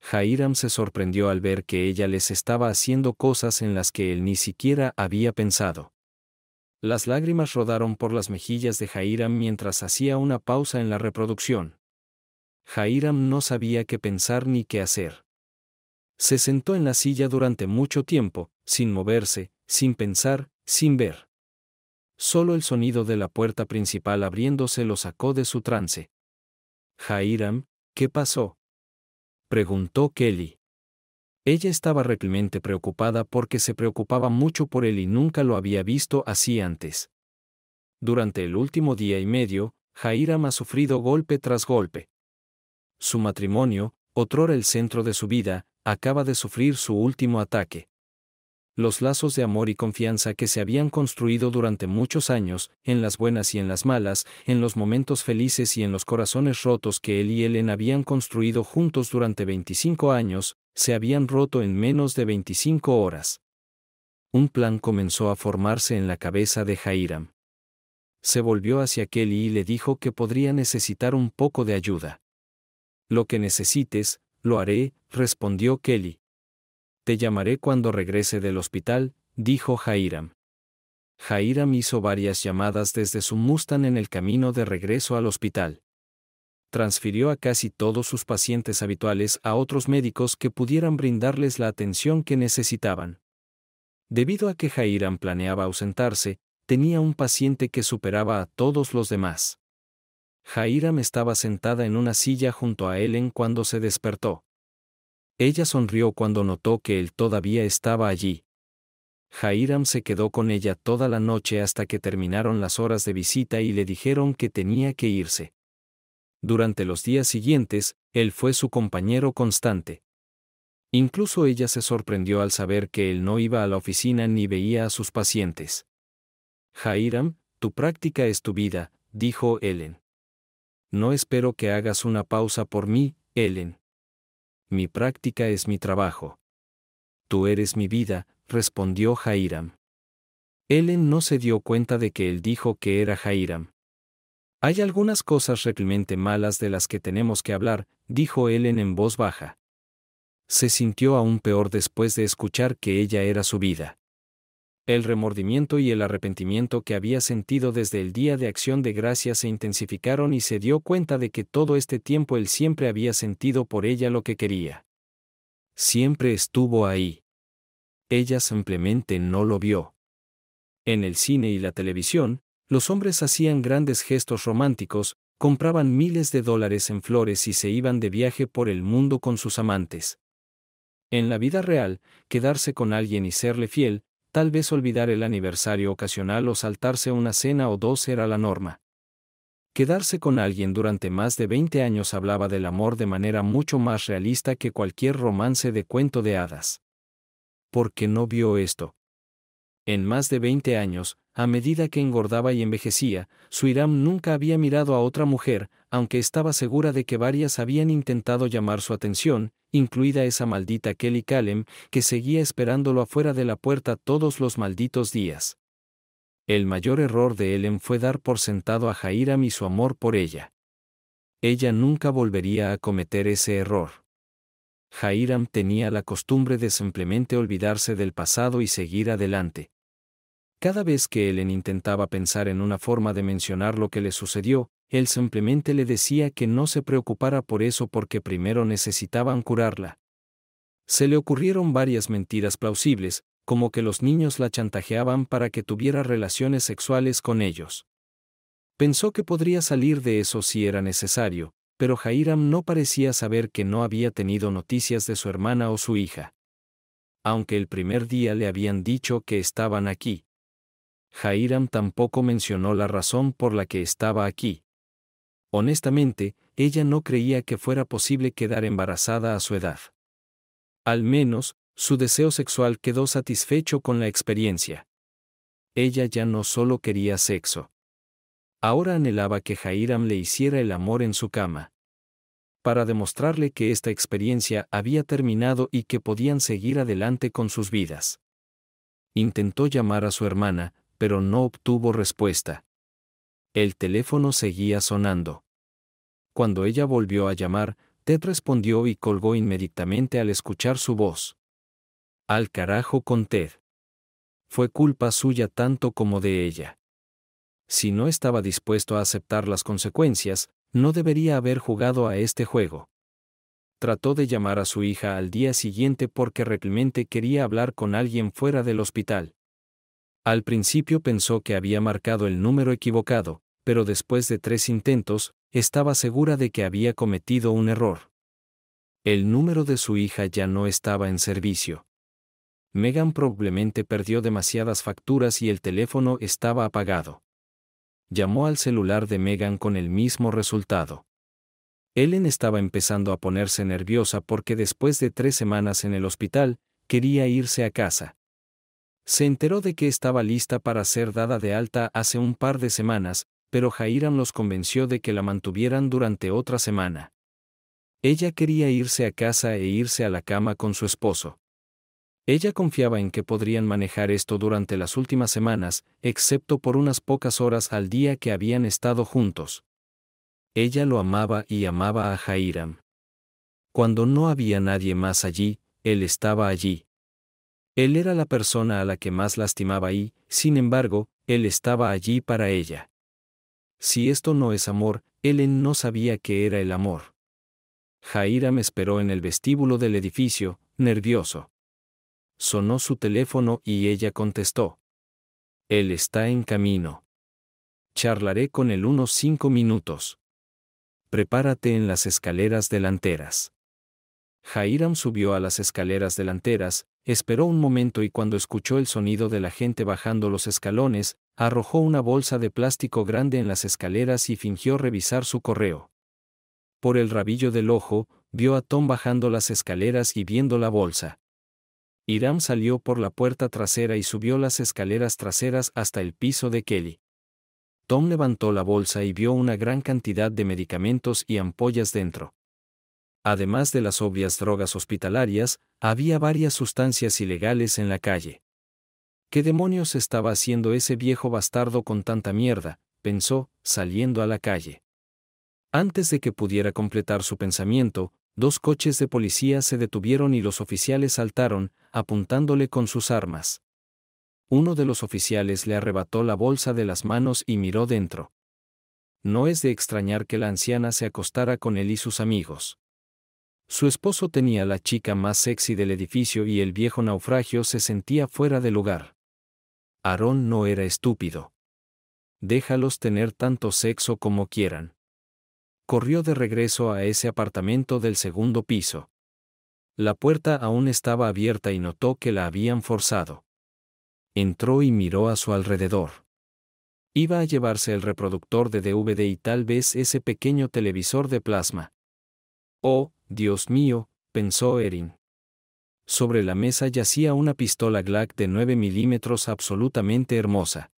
Jairam se sorprendió al ver que ella les estaba haciendo cosas en las que él ni siquiera había pensado. Las lágrimas rodaron por las mejillas de Jairam mientras hacía una pausa en la reproducción. Jairam no sabía qué pensar ni qué hacer se sentó en la silla durante mucho tiempo, sin moverse, sin pensar, sin ver. Solo el sonido de la puerta principal abriéndose lo sacó de su trance. Jairam, ¿qué pasó? preguntó Kelly. Ella estaba realmente preocupada porque se preocupaba mucho por él y nunca lo había visto así antes. Durante el último día y medio, Jairam ha sufrido golpe tras golpe. Su matrimonio, era el centro de su vida, acaba de sufrir su último ataque. Los lazos de amor y confianza que se habían construido durante muchos años, en las buenas y en las malas, en los momentos felices y en los corazones rotos que él y Ellen habían construido juntos durante 25 años, se habían roto en menos de 25 horas. Un plan comenzó a formarse en la cabeza de Jairam. Se volvió hacia Kelly y le dijo que podría necesitar un poco de ayuda. Lo que necesites, lo haré, respondió Kelly. Te llamaré cuando regrese del hospital, dijo Jairam. Jairam hizo varias llamadas desde su Mustang en el camino de regreso al hospital. Transfirió a casi todos sus pacientes habituales a otros médicos que pudieran brindarles la atención que necesitaban. Debido a que Jairam planeaba ausentarse, tenía un paciente que superaba a todos los demás. Jairam estaba sentada en una silla junto a Ellen cuando se despertó. Ella sonrió cuando notó que él todavía estaba allí. Jairam se quedó con ella toda la noche hasta que terminaron las horas de visita y le dijeron que tenía que irse. Durante los días siguientes, él fue su compañero constante. Incluso ella se sorprendió al saber que él no iba a la oficina ni veía a sus pacientes. Jairam, tu práctica es tu vida, dijo Ellen. No espero que hagas una pausa por mí, Ellen. Mi práctica es mi trabajo. Tú eres mi vida, respondió Jairam. Ellen no se dio cuenta de que él dijo que era Jairam. Hay algunas cosas realmente malas de las que tenemos que hablar, dijo Ellen en voz baja. Se sintió aún peor después de escuchar que ella era su vida. El remordimiento y el arrepentimiento que había sentido desde el día de acción de gracia se intensificaron y se dio cuenta de que todo este tiempo él siempre había sentido por ella lo que quería. Siempre estuvo ahí. Ella simplemente no lo vio. En el cine y la televisión, los hombres hacían grandes gestos románticos, compraban miles de dólares en flores y se iban de viaje por el mundo con sus amantes. En la vida real, quedarse con alguien y serle fiel, Tal vez olvidar el aniversario ocasional o saltarse una cena o dos era la norma. Quedarse con alguien durante más de veinte años hablaba del amor de manera mucho más realista que cualquier romance de cuento de hadas. ¿Por qué no vio esto? En más de veinte años, a medida que engordaba y envejecía, Suiram nunca había mirado a otra mujer, aunque estaba segura de que varias habían intentado llamar su atención, incluida esa maldita Kelly Callum, que seguía esperándolo afuera de la puerta todos los malditos días. El mayor error de Ellen fue dar por sentado a Jairam y su amor por ella. Ella nunca volvería a cometer ese error. Jairam tenía la costumbre de simplemente olvidarse del pasado y seguir adelante. Cada vez que Ellen intentaba pensar en una forma de mencionar lo que le sucedió, él simplemente le decía que no se preocupara por eso porque primero necesitaban curarla. Se le ocurrieron varias mentiras plausibles, como que los niños la chantajeaban para que tuviera relaciones sexuales con ellos. Pensó que podría salir de eso si era necesario, pero Jairam no parecía saber que no había tenido noticias de su hermana o su hija. Aunque el primer día le habían dicho que estaban aquí, Jairam tampoco mencionó la razón por la que estaba aquí. Honestamente, ella no creía que fuera posible quedar embarazada a su edad. Al menos, su deseo sexual quedó satisfecho con la experiencia. Ella ya no solo quería sexo. Ahora anhelaba que Jairam le hiciera el amor en su cama. Para demostrarle que esta experiencia había terminado y que podían seguir adelante con sus vidas. Intentó llamar a su hermana, pero no obtuvo respuesta. El teléfono seguía sonando. Cuando ella volvió a llamar, Ted respondió y colgó inmediatamente al escuchar su voz. Al carajo con Ted. Fue culpa suya tanto como de ella. Si no estaba dispuesto a aceptar las consecuencias, no debería haber jugado a este juego. Trató de llamar a su hija al día siguiente porque realmente quería hablar con alguien fuera del hospital. Al principio pensó que había marcado el número equivocado, pero después de tres intentos, estaba segura de que había cometido un error. El número de su hija ya no estaba en servicio. Megan probablemente perdió demasiadas facturas y el teléfono estaba apagado. Llamó al celular de Megan con el mismo resultado. Ellen estaba empezando a ponerse nerviosa porque después de tres semanas en el hospital, quería irse a casa. Se enteró de que estaba lista para ser dada de alta hace un par de semanas, pero Jairam los convenció de que la mantuvieran durante otra semana. Ella quería irse a casa e irse a la cama con su esposo. Ella confiaba en que podrían manejar esto durante las últimas semanas, excepto por unas pocas horas al día que habían estado juntos. Ella lo amaba y amaba a Jairam. Cuando no había nadie más allí, él estaba allí. Él era la persona a la que más lastimaba y, sin embargo, él estaba allí para ella. Si esto no es amor, Ellen no sabía qué era el amor. Jairam esperó en el vestíbulo del edificio, nervioso. Sonó su teléfono y ella contestó. Él está en camino. Charlaré con él unos cinco minutos. Prepárate en las escaleras delanteras. Jairam subió a las escaleras delanteras, Esperó un momento y cuando escuchó el sonido de la gente bajando los escalones, arrojó una bolsa de plástico grande en las escaleras y fingió revisar su correo. Por el rabillo del ojo, vio a Tom bajando las escaleras y viendo la bolsa. Hiram salió por la puerta trasera y subió las escaleras traseras hasta el piso de Kelly. Tom levantó la bolsa y vio una gran cantidad de medicamentos y ampollas dentro además de las obvias drogas hospitalarias, había varias sustancias ilegales en la calle. ¿Qué demonios estaba haciendo ese viejo bastardo con tanta mierda? pensó, saliendo a la calle. Antes de que pudiera completar su pensamiento, dos coches de policía se detuvieron y los oficiales saltaron, apuntándole con sus armas. Uno de los oficiales le arrebató la bolsa de las manos y miró dentro. No es de extrañar que la anciana se acostara con él y sus amigos. Su esposo tenía la chica más sexy del edificio y el viejo naufragio se sentía fuera de lugar. Aarón no era estúpido. Déjalos tener tanto sexo como quieran. Corrió de regreso a ese apartamento del segundo piso. La puerta aún estaba abierta y notó que la habían forzado. Entró y miró a su alrededor. Iba a llevarse el reproductor de DVD y tal vez ese pequeño televisor de plasma. Oh, Dios mío, pensó Erin. Sobre la mesa yacía una pistola glack de 9 milímetros absolutamente hermosa.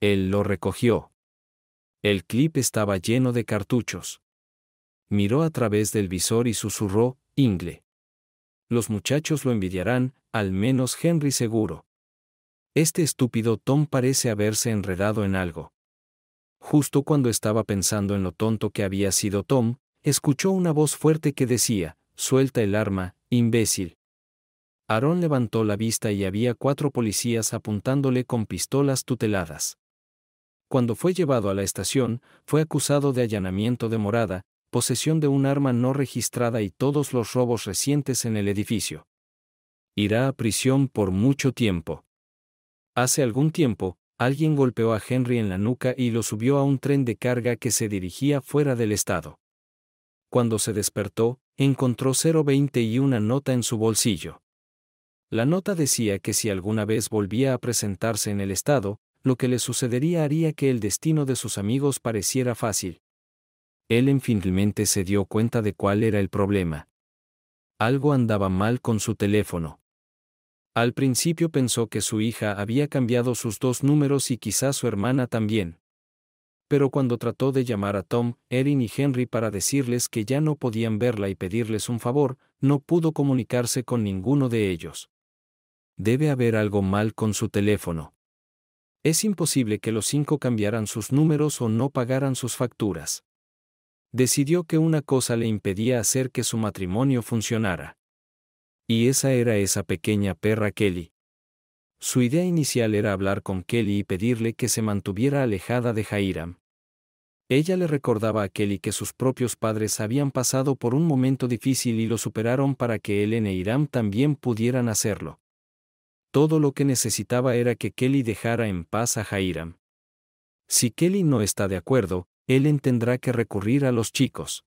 Él lo recogió. El clip estaba lleno de cartuchos. Miró a través del visor y susurró, Ingle. Los muchachos lo envidiarán, al menos Henry seguro. Este estúpido Tom parece haberse enredado en algo. Justo cuando estaba pensando en lo tonto que había sido Tom, escuchó una voz fuerte que decía, Suelta el arma, imbécil. Aarón levantó la vista y había cuatro policías apuntándole con pistolas tuteladas. Cuando fue llevado a la estación, fue acusado de allanamiento de morada, posesión de un arma no registrada y todos los robos recientes en el edificio. Irá a prisión por mucho tiempo. Hace algún tiempo, alguien golpeó a Henry en la nuca y lo subió a un tren de carga que se dirigía fuera del estado. Cuando se despertó, encontró 020 y una nota en su bolsillo. La nota decía que si alguna vez volvía a presentarse en el estado, lo que le sucedería haría que el destino de sus amigos pareciera fácil. Él finalmente se dio cuenta de cuál era el problema. Algo andaba mal con su teléfono. Al principio pensó que su hija había cambiado sus dos números y quizás su hermana también pero cuando trató de llamar a Tom, Erin y Henry para decirles que ya no podían verla y pedirles un favor, no pudo comunicarse con ninguno de ellos. Debe haber algo mal con su teléfono. Es imposible que los cinco cambiaran sus números o no pagaran sus facturas. Decidió que una cosa le impedía hacer que su matrimonio funcionara. Y esa era esa pequeña perra Kelly. Su idea inicial era hablar con Kelly y pedirle que se mantuviera alejada de Jairam. Ella le recordaba a Kelly que sus propios padres habían pasado por un momento difícil y lo superaron para que Ellen e Hiram también pudieran hacerlo. Todo lo que necesitaba era que Kelly dejara en paz a Jairam. Si Kelly no está de acuerdo, Ellen tendrá que recurrir a los chicos.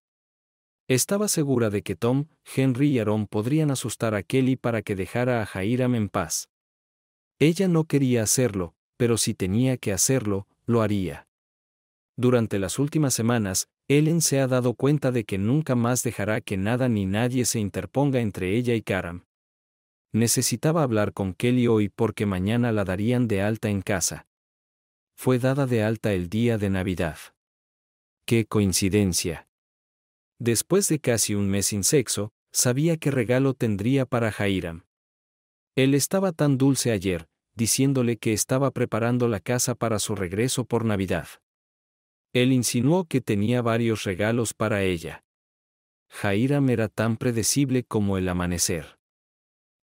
Estaba segura de que Tom, Henry y Aaron podrían asustar a Kelly para que dejara a Jairam en paz. Ella no quería hacerlo, pero si tenía que hacerlo, lo haría. Durante las últimas semanas, Ellen se ha dado cuenta de que nunca más dejará que nada ni nadie se interponga entre ella y Karam. Necesitaba hablar con Kelly hoy porque mañana la darían de alta en casa. Fue dada de alta el día de Navidad. ¡Qué coincidencia! Después de casi un mes sin sexo, sabía qué regalo tendría para Jairam. Él estaba tan dulce ayer, diciéndole que estaba preparando la casa para su regreso por Navidad. Él insinuó que tenía varios regalos para ella. Jairam era tan predecible como el amanecer.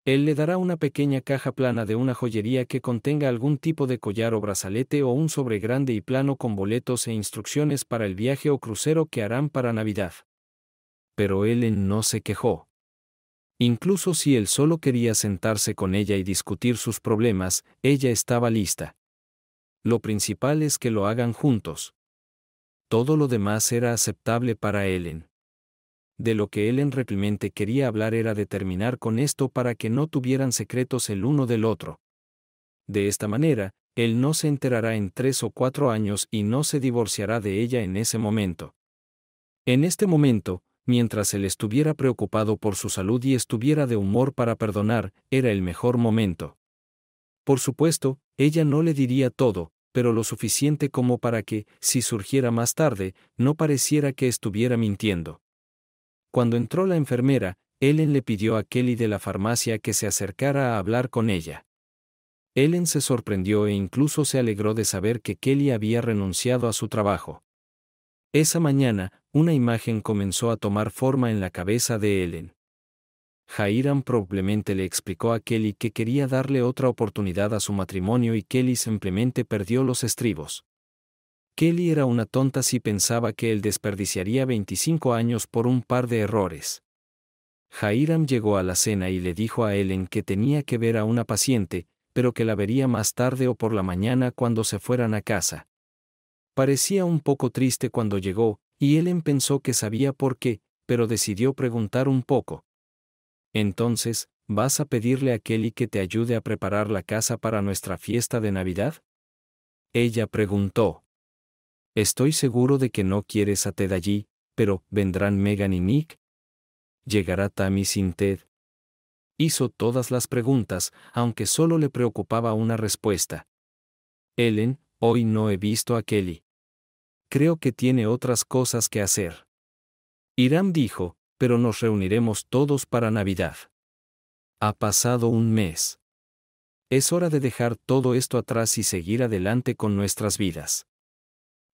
Él le dará una pequeña caja plana de una joyería que contenga algún tipo de collar o brazalete o un sobre grande y plano con boletos e instrucciones para el viaje o crucero que harán para Navidad. Pero Ellen no se quejó. Incluso si él solo quería sentarse con ella y discutir sus problemas, ella estaba lista. Lo principal es que lo hagan juntos. Todo lo demás era aceptable para Ellen. De lo que Ellen realmente quería hablar era de terminar con esto para que no tuvieran secretos el uno del otro. De esta manera, él no se enterará en tres o cuatro años y no se divorciará de ella en ese momento. En este momento, mientras él estuviera preocupado por su salud y estuviera de humor para perdonar, era el mejor momento. Por supuesto, ella no le diría todo, pero lo suficiente como para que, si surgiera más tarde, no pareciera que estuviera mintiendo. Cuando entró la enfermera, Ellen le pidió a Kelly de la farmacia que se acercara a hablar con ella. Ellen se sorprendió e incluso se alegró de saber que Kelly había renunciado a su trabajo. Esa mañana, una imagen comenzó a tomar forma en la cabeza de Ellen. Jairam probablemente le explicó a Kelly que quería darle otra oportunidad a su matrimonio y Kelly simplemente perdió los estribos. Kelly era una tonta si pensaba que él desperdiciaría 25 años por un par de errores. Jairam llegó a la cena y le dijo a Ellen que tenía que ver a una paciente, pero que la vería más tarde o por la mañana cuando se fueran a casa. Parecía un poco triste cuando llegó, y Ellen pensó que sabía por qué, pero decidió preguntar un poco. Entonces, ¿vas a pedirle a Kelly que te ayude a preparar la casa para nuestra fiesta de Navidad? Ella preguntó. Estoy seguro de que no quieres a Ted allí, pero ¿vendrán Megan y Nick? ¿Llegará Tammy sin Ted? Hizo todas las preguntas, aunque solo le preocupaba una respuesta. Ellen, hoy no he visto a Kelly. Creo que tiene otras cosas que hacer. Hiram dijo, pero nos reuniremos todos para Navidad. Ha pasado un mes. Es hora de dejar todo esto atrás y seguir adelante con nuestras vidas.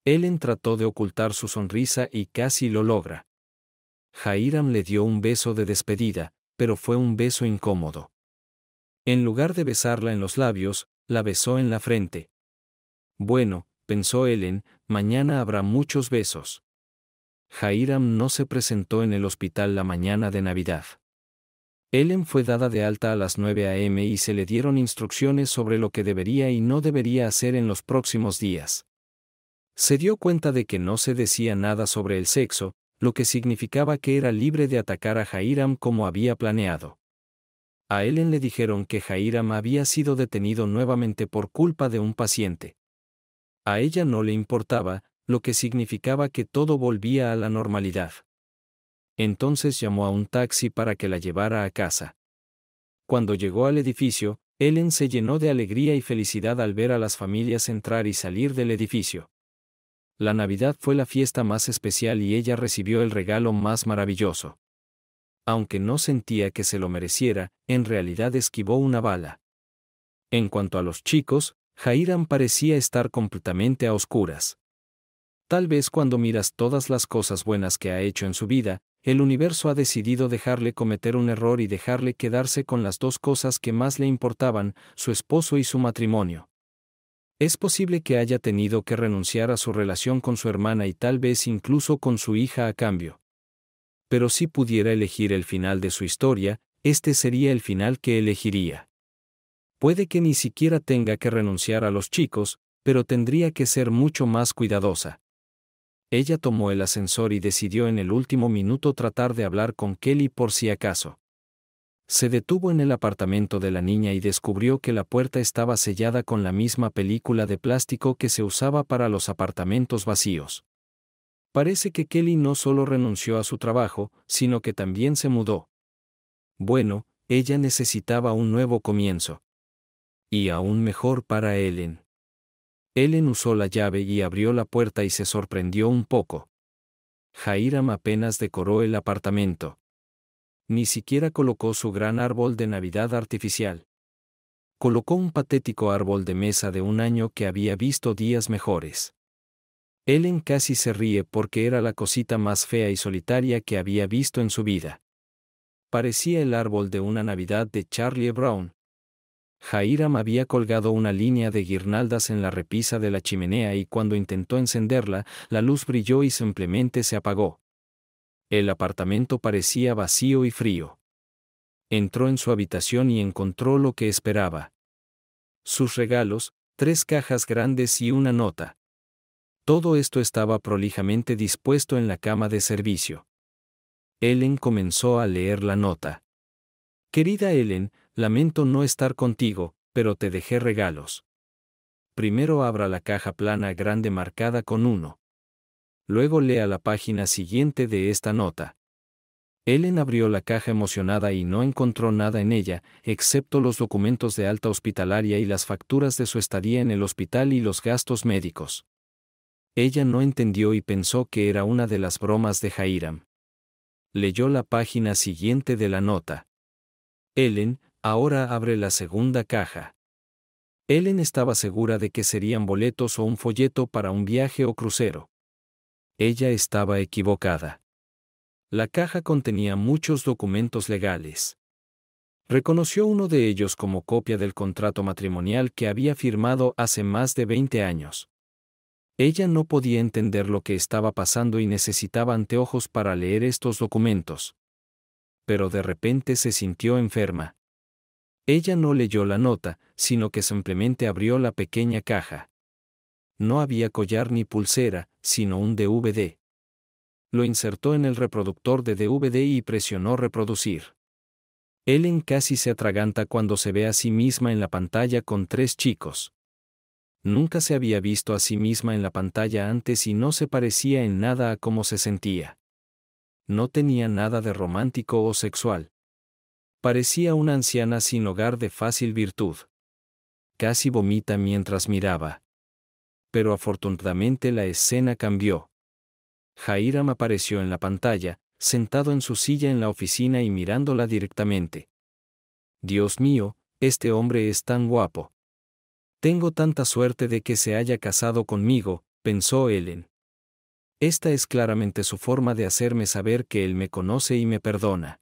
Ellen trató de ocultar su sonrisa y casi lo logra. Jairam le dio un beso de despedida, pero fue un beso incómodo. En lugar de besarla en los labios, la besó en la frente. Bueno, pensó Ellen, mañana habrá muchos besos. Jairam no se presentó en el hospital la mañana de Navidad. Ellen fue dada de alta a las 9 a.m. y se le dieron instrucciones sobre lo que debería y no debería hacer en los próximos días. Se dio cuenta de que no se decía nada sobre el sexo, lo que significaba que era libre de atacar a Jairam como había planeado. A Ellen le dijeron que Jairam había sido detenido nuevamente por culpa de un paciente. A ella no le importaba, lo que significaba que todo volvía a la normalidad. Entonces llamó a un taxi para que la llevara a casa. Cuando llegó al edificio, Ellen se llenó de alegría y felicidad al ver a las familias entrar y salir del edificio. La Navidad fue la fiesta más especial y ella recibió el regalo más maravilloso. Aunque no sentía que se lo mereciera, en realidad esquivó una bala. En cuanto a los chicos, jairan parecía estar completamente a oscuras. Tal vez cuando miras todas las cosas buenas que ha hecho en su vida, el universo ha decidido dejarle cometer un error y dejarle quedarse con las dos cosas que más le importaban, su esposo y su matrimonio. Es posible que haya tenido que renunciar a su relación con su hermana y tal vez incluso con su hija a cambio. Pero si pudiera elegir el final de su historia, este sería el final que elegiría. Puede que ni siquiera tenga que renunciar a los chicos, pero tendría que ser mucho más cuidadosa ella tomó el ascensor y decidió en el último minuto tratar de hablar con Kelly por si acaso. Se detuvo en el apartamento de la niña y descubrió que la puerta estaba sellada con la misma película de plástico que se usaba para los apartamentos vacíos. Parece que Kelly no solo renunció a su trabajo, sino que también se mudó. Bueno, ella necesitaba un nuevo comienzo. Y aún mejor para Ellen. Ellen usó la llave y abrió la puerta y se sorprendió un poco. Jairam apenas decoró el apartamento. Ni siquiera colocó su gran árbol de Navidad artificial. Colocó un patético árbol de mesa de un año que había visto días mejores. Ellen casi se ríe porque era la cosita más fea y solitaria que había visto en su vida. Parecía el árbol de una Navidad de Charlie Brown, Jairam había colgado una línea de guirnaldas en la repisa de la chimenea y cuando intentó encenderla, la luz brilló y simplemente se apagó. El apartamento parecía vacío y frío. Entró en su habitación y encontró lo que esperaba. Sus regalos, tres cajas grandes y una nota. Todo esto estaba prolijamente dispuesto en la cama de servicio. Ellen comenzó a leer la nota. Querida Ellen, Lamento no estar contigo, pero te dejé regalos. Primero abra la caja plana grande marcada con uno. Luego lea la página siguiente de esta nota. Ellen abrió la caja emocionada y no encontró nada en ella, excepto los documentos de alta hospitalaria y las facturas de su estadía en el hospital y los gastos médicos. Ella no entendió y pensó que era una de las bromas de Jairam. Leyó la página siguiente de la nota. Ellen, Ahora abre la segunda caja. Ellen estaba segura de que serían boletos o un folleto para un viaje o crucero. Ella estaba equivocada. La caja contenía muchos documentos legales. Reconoció uno de ellos como copia del contrato matrimonial que había firmado hace más de 20 años. Ella no podía entender lo que estaba pasando y necesitaba anteojos para leer estos documentos. Pero de repente se sintió enferma. Ella no leyó la nota, sino que simplemente abrió la pequeña caja. No había collar ni pulsera, sino un DVD. Lo insertó en el reproductor de DVD y presionó reproducir. Ellen casi se atraganta cuando se ve a sí misma en la pantalla con tres chicos. Nunca se había visto a sí misma en la pantalla antes y no se parecía en nada a cómo se sentía. No tenía nada de romántico o sexual. Parecía una anciana sin hogar de fácil virtud. Casi vomita mientras miraba. Pero afortunadamente la escena cambió. Jairam apareció en la pantalla, sentado en su silla en la oficina y mirándola directamente. Dios mío, este hombre es tan guapo. Tengo tanta suerte de que se haya casado conmigo, pensó Ellen. Esta es claramente su forma de hacerme saber que él me conoce y me perdona.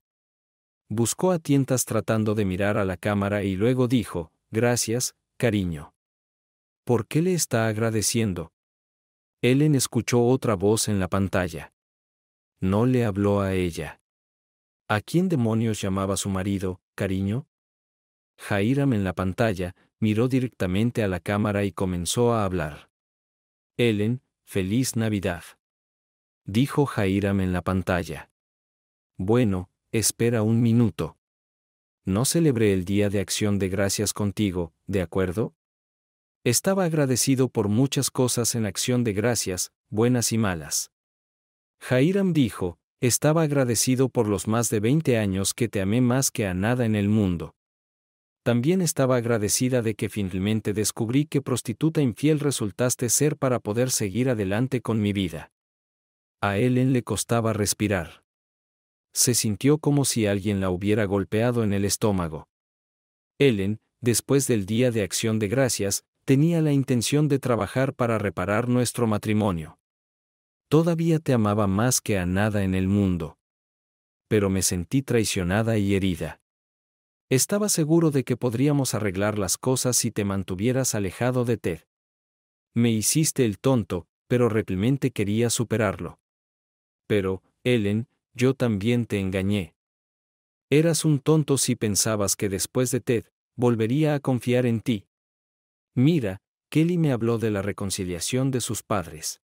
Buscó a tientas tratando de mirar a la cámara y luego dijo, Gracias, cariño. ¿Por qué le está agradeciendo? Ellen escuchó otra voz en la pantalla. No le habló a ella. ¿A quién demonios llamaba su marido, cariño? Jairam en la pantalla miró directamente a la cámara y comenzó a hablar. Ellen, feliz Navidad. Dijo Jairam en la pantalla. Bueno, Espera un minuto. No celebré el Día de Acción de Gracias contigo, ¿de acuerdo? Estaba agradecido por muchas cosas en acción de gracias, buenas y malas. Jairam dijo, estaba agradecido por los más de 20 años que te amé más que a nada en el mundo. También estaba agradecida de que finalmente descubrí que prostituta infiel resultaste ser para poder seguir adelante con mi vida. A Ellen le costaba respirar se sintió como si alguien la hubiera golpeado en el estómago. Ellen, después del Día de Acción de Gracias, tenía la intención de trabajar para reparar nuestro matrimonio. Todavía te amaba más que a nada en el mundo. Pero me sentí traicionada y herida. Estaba seguro de que podríamos arreglar las cosas si te mantuvieras alejado de Ted. Me hiciste el tonto, pero realmente quería superarlo. Pero, Ellen, yo también te engañé. Eras un tonto si pensabas que después de Ted, volvería a confiar en ti. Mira, Kelly me habló de la reconciliación de sus padres.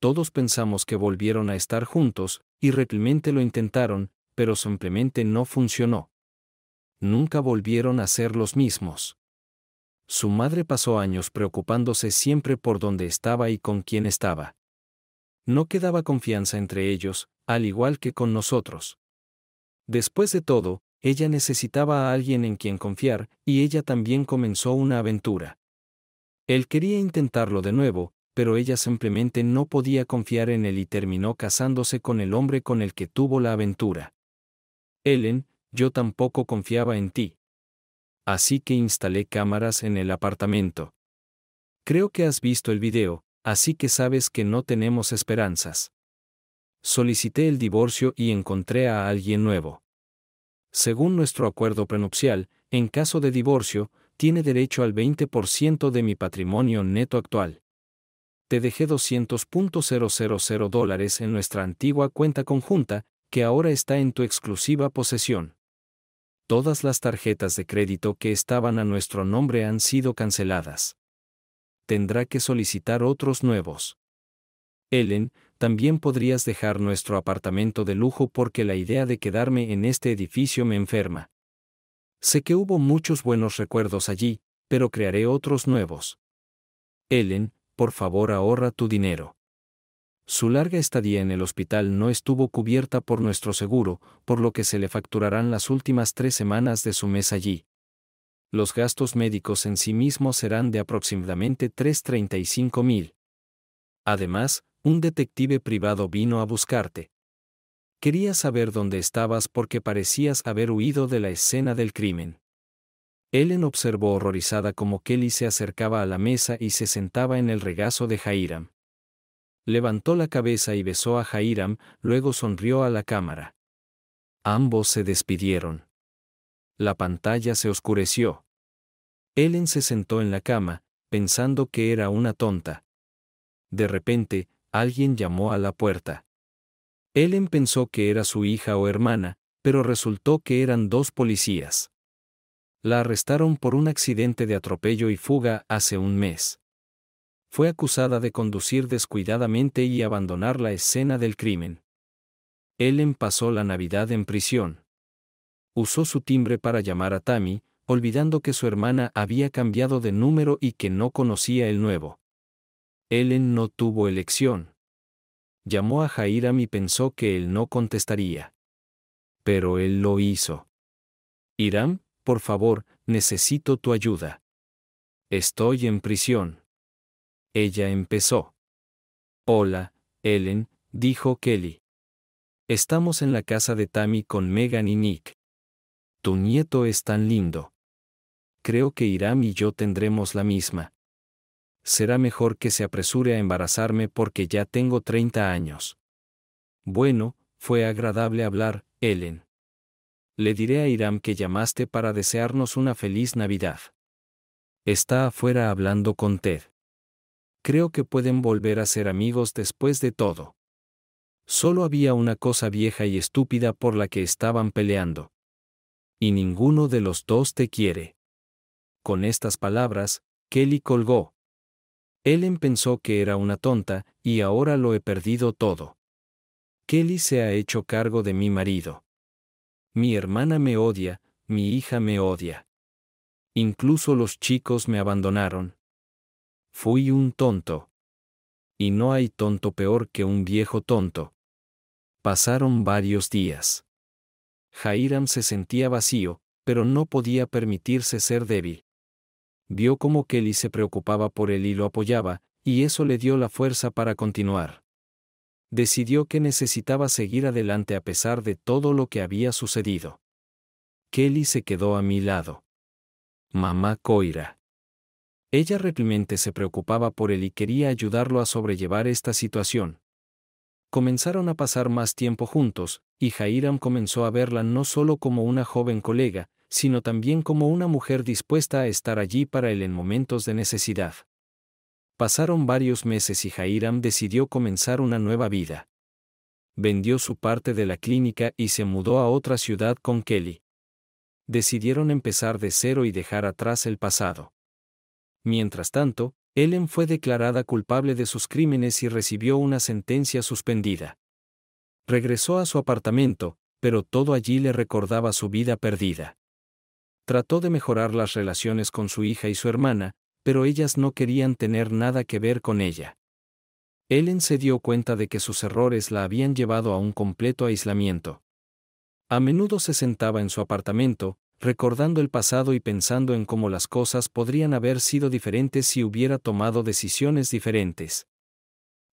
Todos pensamos que volvieron a estar juntos, y realmente lo intentaron, pero simplemente no funcionó. Nunca volvieron a ser los mismos. Su madre pasó años preocupándose siempre por dónde estaba y con quién estaba. No quedaba confianza entre ellos, al igual que con nosotros. Después de todo, ella necesitaba a alguien en quien confiar, y ella también comenzó una aventura. Él quería intentarlo de nuevo, pero ella simplemente no podía confiar en él y terminó casándose con el hombre con el que tuvo la aventura. Ellen, yo tampoco confiaba en ti. Así que instalé cámaras en el apartamento. Creo que has visto el video, así que sabes que no tenemos esperanzas. Solicité el divorcio y encontré a alguien nuevo. Según nuestro acuerdo prenupcial, en caso de divorcio, tiene derecho al 20% de mi patrimonio neto actual. Te dejé 200.000 dólares en nuestra antigua cuenta conjunta, que ahora está en tu exclusiva posesión. Todas las tarjetas de crédito que estaban a nuestro nombre han sido canceladas. Tendrá que solicitar otros nuevos. Ellen, también podrías dejar nuestro apartamento de lujo porque la idea de quedarme en este edificio me enferma. Sé que hubo muchos buenos recuerdos allí, pero crearé otros nuevos. Ellen, por favor ahorra tu dinero. Su larga estadía en el hospital no estuvo cubierta por nuestro seguro, por lo que se le facturarán las últimas tres semanas de su mes allí. Los gastos médicos en sí mismos serán de aproximadamente 335 mil. Además, un detective privado vino a buscarte. Quería saber dónde estabas porque parecías haber huido de la escena del crimen. Ellen observó horrorizada como Kelly se acercaba a la mesa y se sentaba en el regazo de Jairam. Levantó la cabeza y besó a Jairam, luego sonrió a la cámara. Ambos se despidieron. La pantalla se oscureció. Ellen se sentó en la cama, pensando que era una tonta. De repente, alguien llamó a la puerta. Ellen pensó que era su hija o hermana, pero resultó que eran dos policías. La arrestaron por un accidente de atropello y fuga hace un mes. Fue acusada de conducir descuidadamente y abandonar la escena del crimen. Ellen pasó la Navidad en prisión. Usó su timbre para llamar a Tammy, olvidando que su hermana había cambiado de número y que no conocía el nuevo. Ellen no tuvo elección. Llamó a Jairam y pensó que él no contestaría. Pero él lo hizo. Hiram, por favor, necesito tu ayuda. Estoy en prisión. Ella empezó. Hola, Ellen, dijo Kelly. Estamos en la casa de Tammy con Megan y Nick. Tu nieto es tan lindo. Creo que Hiram y yo tendremos la misma será mejor que se apresure a embarazarme porque ya tengo 30 años. Bueno, fue agradable hablar, Ellen. Le diré a Iram que llamaste para desearnos una feliz Navidad. Está afuera hablando con Ted. Creo que pueden volver a ser amigos después de todo. Solo había una cosa vieja y estúpida por la que estaban peleando. Y ninguno de los dos te quiere. Con estas palabras, Kelly colgó. Ellen pensó que era una tonta, y ahora lo he perdido todo. Kelly se ha hecho cargo de mi marido. Mi hermana me odia, mi hija me odia. Incluso los chicos me abandonaron. Fui un tonto. Y no hay tonto peor que un viejo tonto. Pasaron varios días. Jairam se sentía vacío, pero no podía permitirse ser débil vio cómo Kelly se preocupaba por él y lo apoyaba, y eso le dio la fuerza para continuar. Decidió que necesitaba seguir adelante a pesar de todo lo que había sucedido. Kelly se quedó a mi lado. Mamá Coira. Ella realmente se preocupaba por él y quería ayudarlo a sobrellevar esta situación. Comenzaron a pasar más tiempo juntos, y Jairam comenzó a verla no solo como una joven colega, sino también como una mujer dispuesta a estar allí para él en momentos de necesidad. Pasaron varios meses y Jairam decidió comenzar una nueva vida. Vendió su parte de la clínica y se mudó a otra ciudad con Kelly. Decidieron empezar de cero y dejar atrás el pasado. Mientras tanto, Ellen fue declarada culpable de sus crímenes y recibió una sentencia suspendida. Regresó a su apartamento, pero todo allí le recordaba su vida perdida trató de mejorar las relaciones con su hija y su hermana, pero ellas no querían tener nada que ver con ella. Ellen se dio cuenta de que sus errores la habían llevado a un completo aislamiento. A menudo se sentaba en su apartamento, recordando el pasado y pensando en cómo las cosas podrían haber sido diferentes si hubiera tomado decisiones diferentes.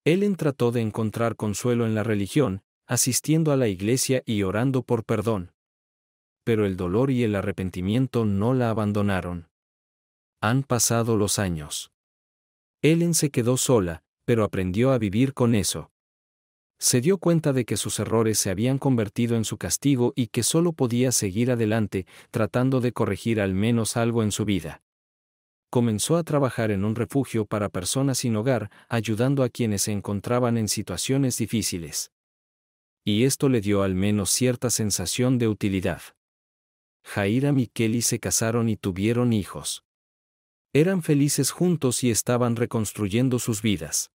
Ellen trató de encontrar consuelo en la religión, asistiendo a la iglesia y orando por perdón pero el dolor y el arrepentimiento no la abandonaron. Han pasado los años. Ellen se quedó sola, pero aprendió a vivir con eso. Se dio cuenta de que sus errores se habían convertido en su castigo y que solo podía seguir adelante tratando de corregir al menos algo en su vida. Comenzó a trabajar en un refugio para personas sin hogar, ayudando a quienes se encontraban en situaciones difíciles. Y esto le dio al menos cierta sensación de utilidad y Kelly se casaron y tuvieron hijos. Eran felices juntos y estaban reconstruyendo sus vidas.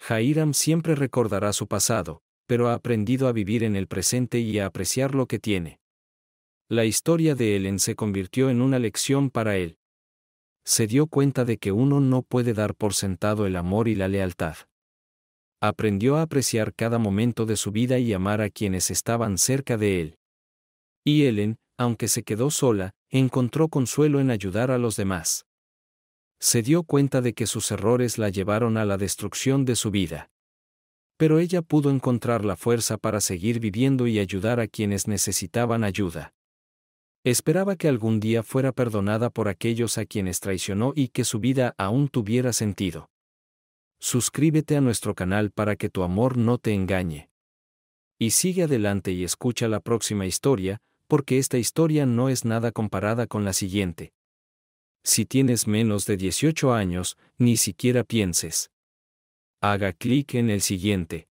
Jairam siempre recordará su pasado, pero ha aprendido a vivir en el presente y a apreciar lo que tiene. La historia de Ellen se convirtió en una lección para él. Se dio cuenta de que uno no puede dar por sentado el amor y la lealtad. Aprendió a apreciar cada momento de su vida y amar a quienes estaban cerca de él. Y Ellen, aunque se quedó sola, encontró consuelo en ayudar a los demás. Se dio cuenta de que sus errores la llevaron a la destrucción de su vida. Pero ella pudo encontrar la fuerza para seguir viviendo y ayudar a quienes necesitaban ayuda. Esperaba que algún día fuera perdonada por aquellos a quienes traicionó y que su vida aún tuviera sentido. Suscríbete a nuestro canal para que tu amor no te engañe. Y sigue adelante y escucha la próxima historia, porque esta historia no es nada comparada con la siguiente. Si tienes menos de 18 años, ni siquiera pienses. Haga clic en el siguiente.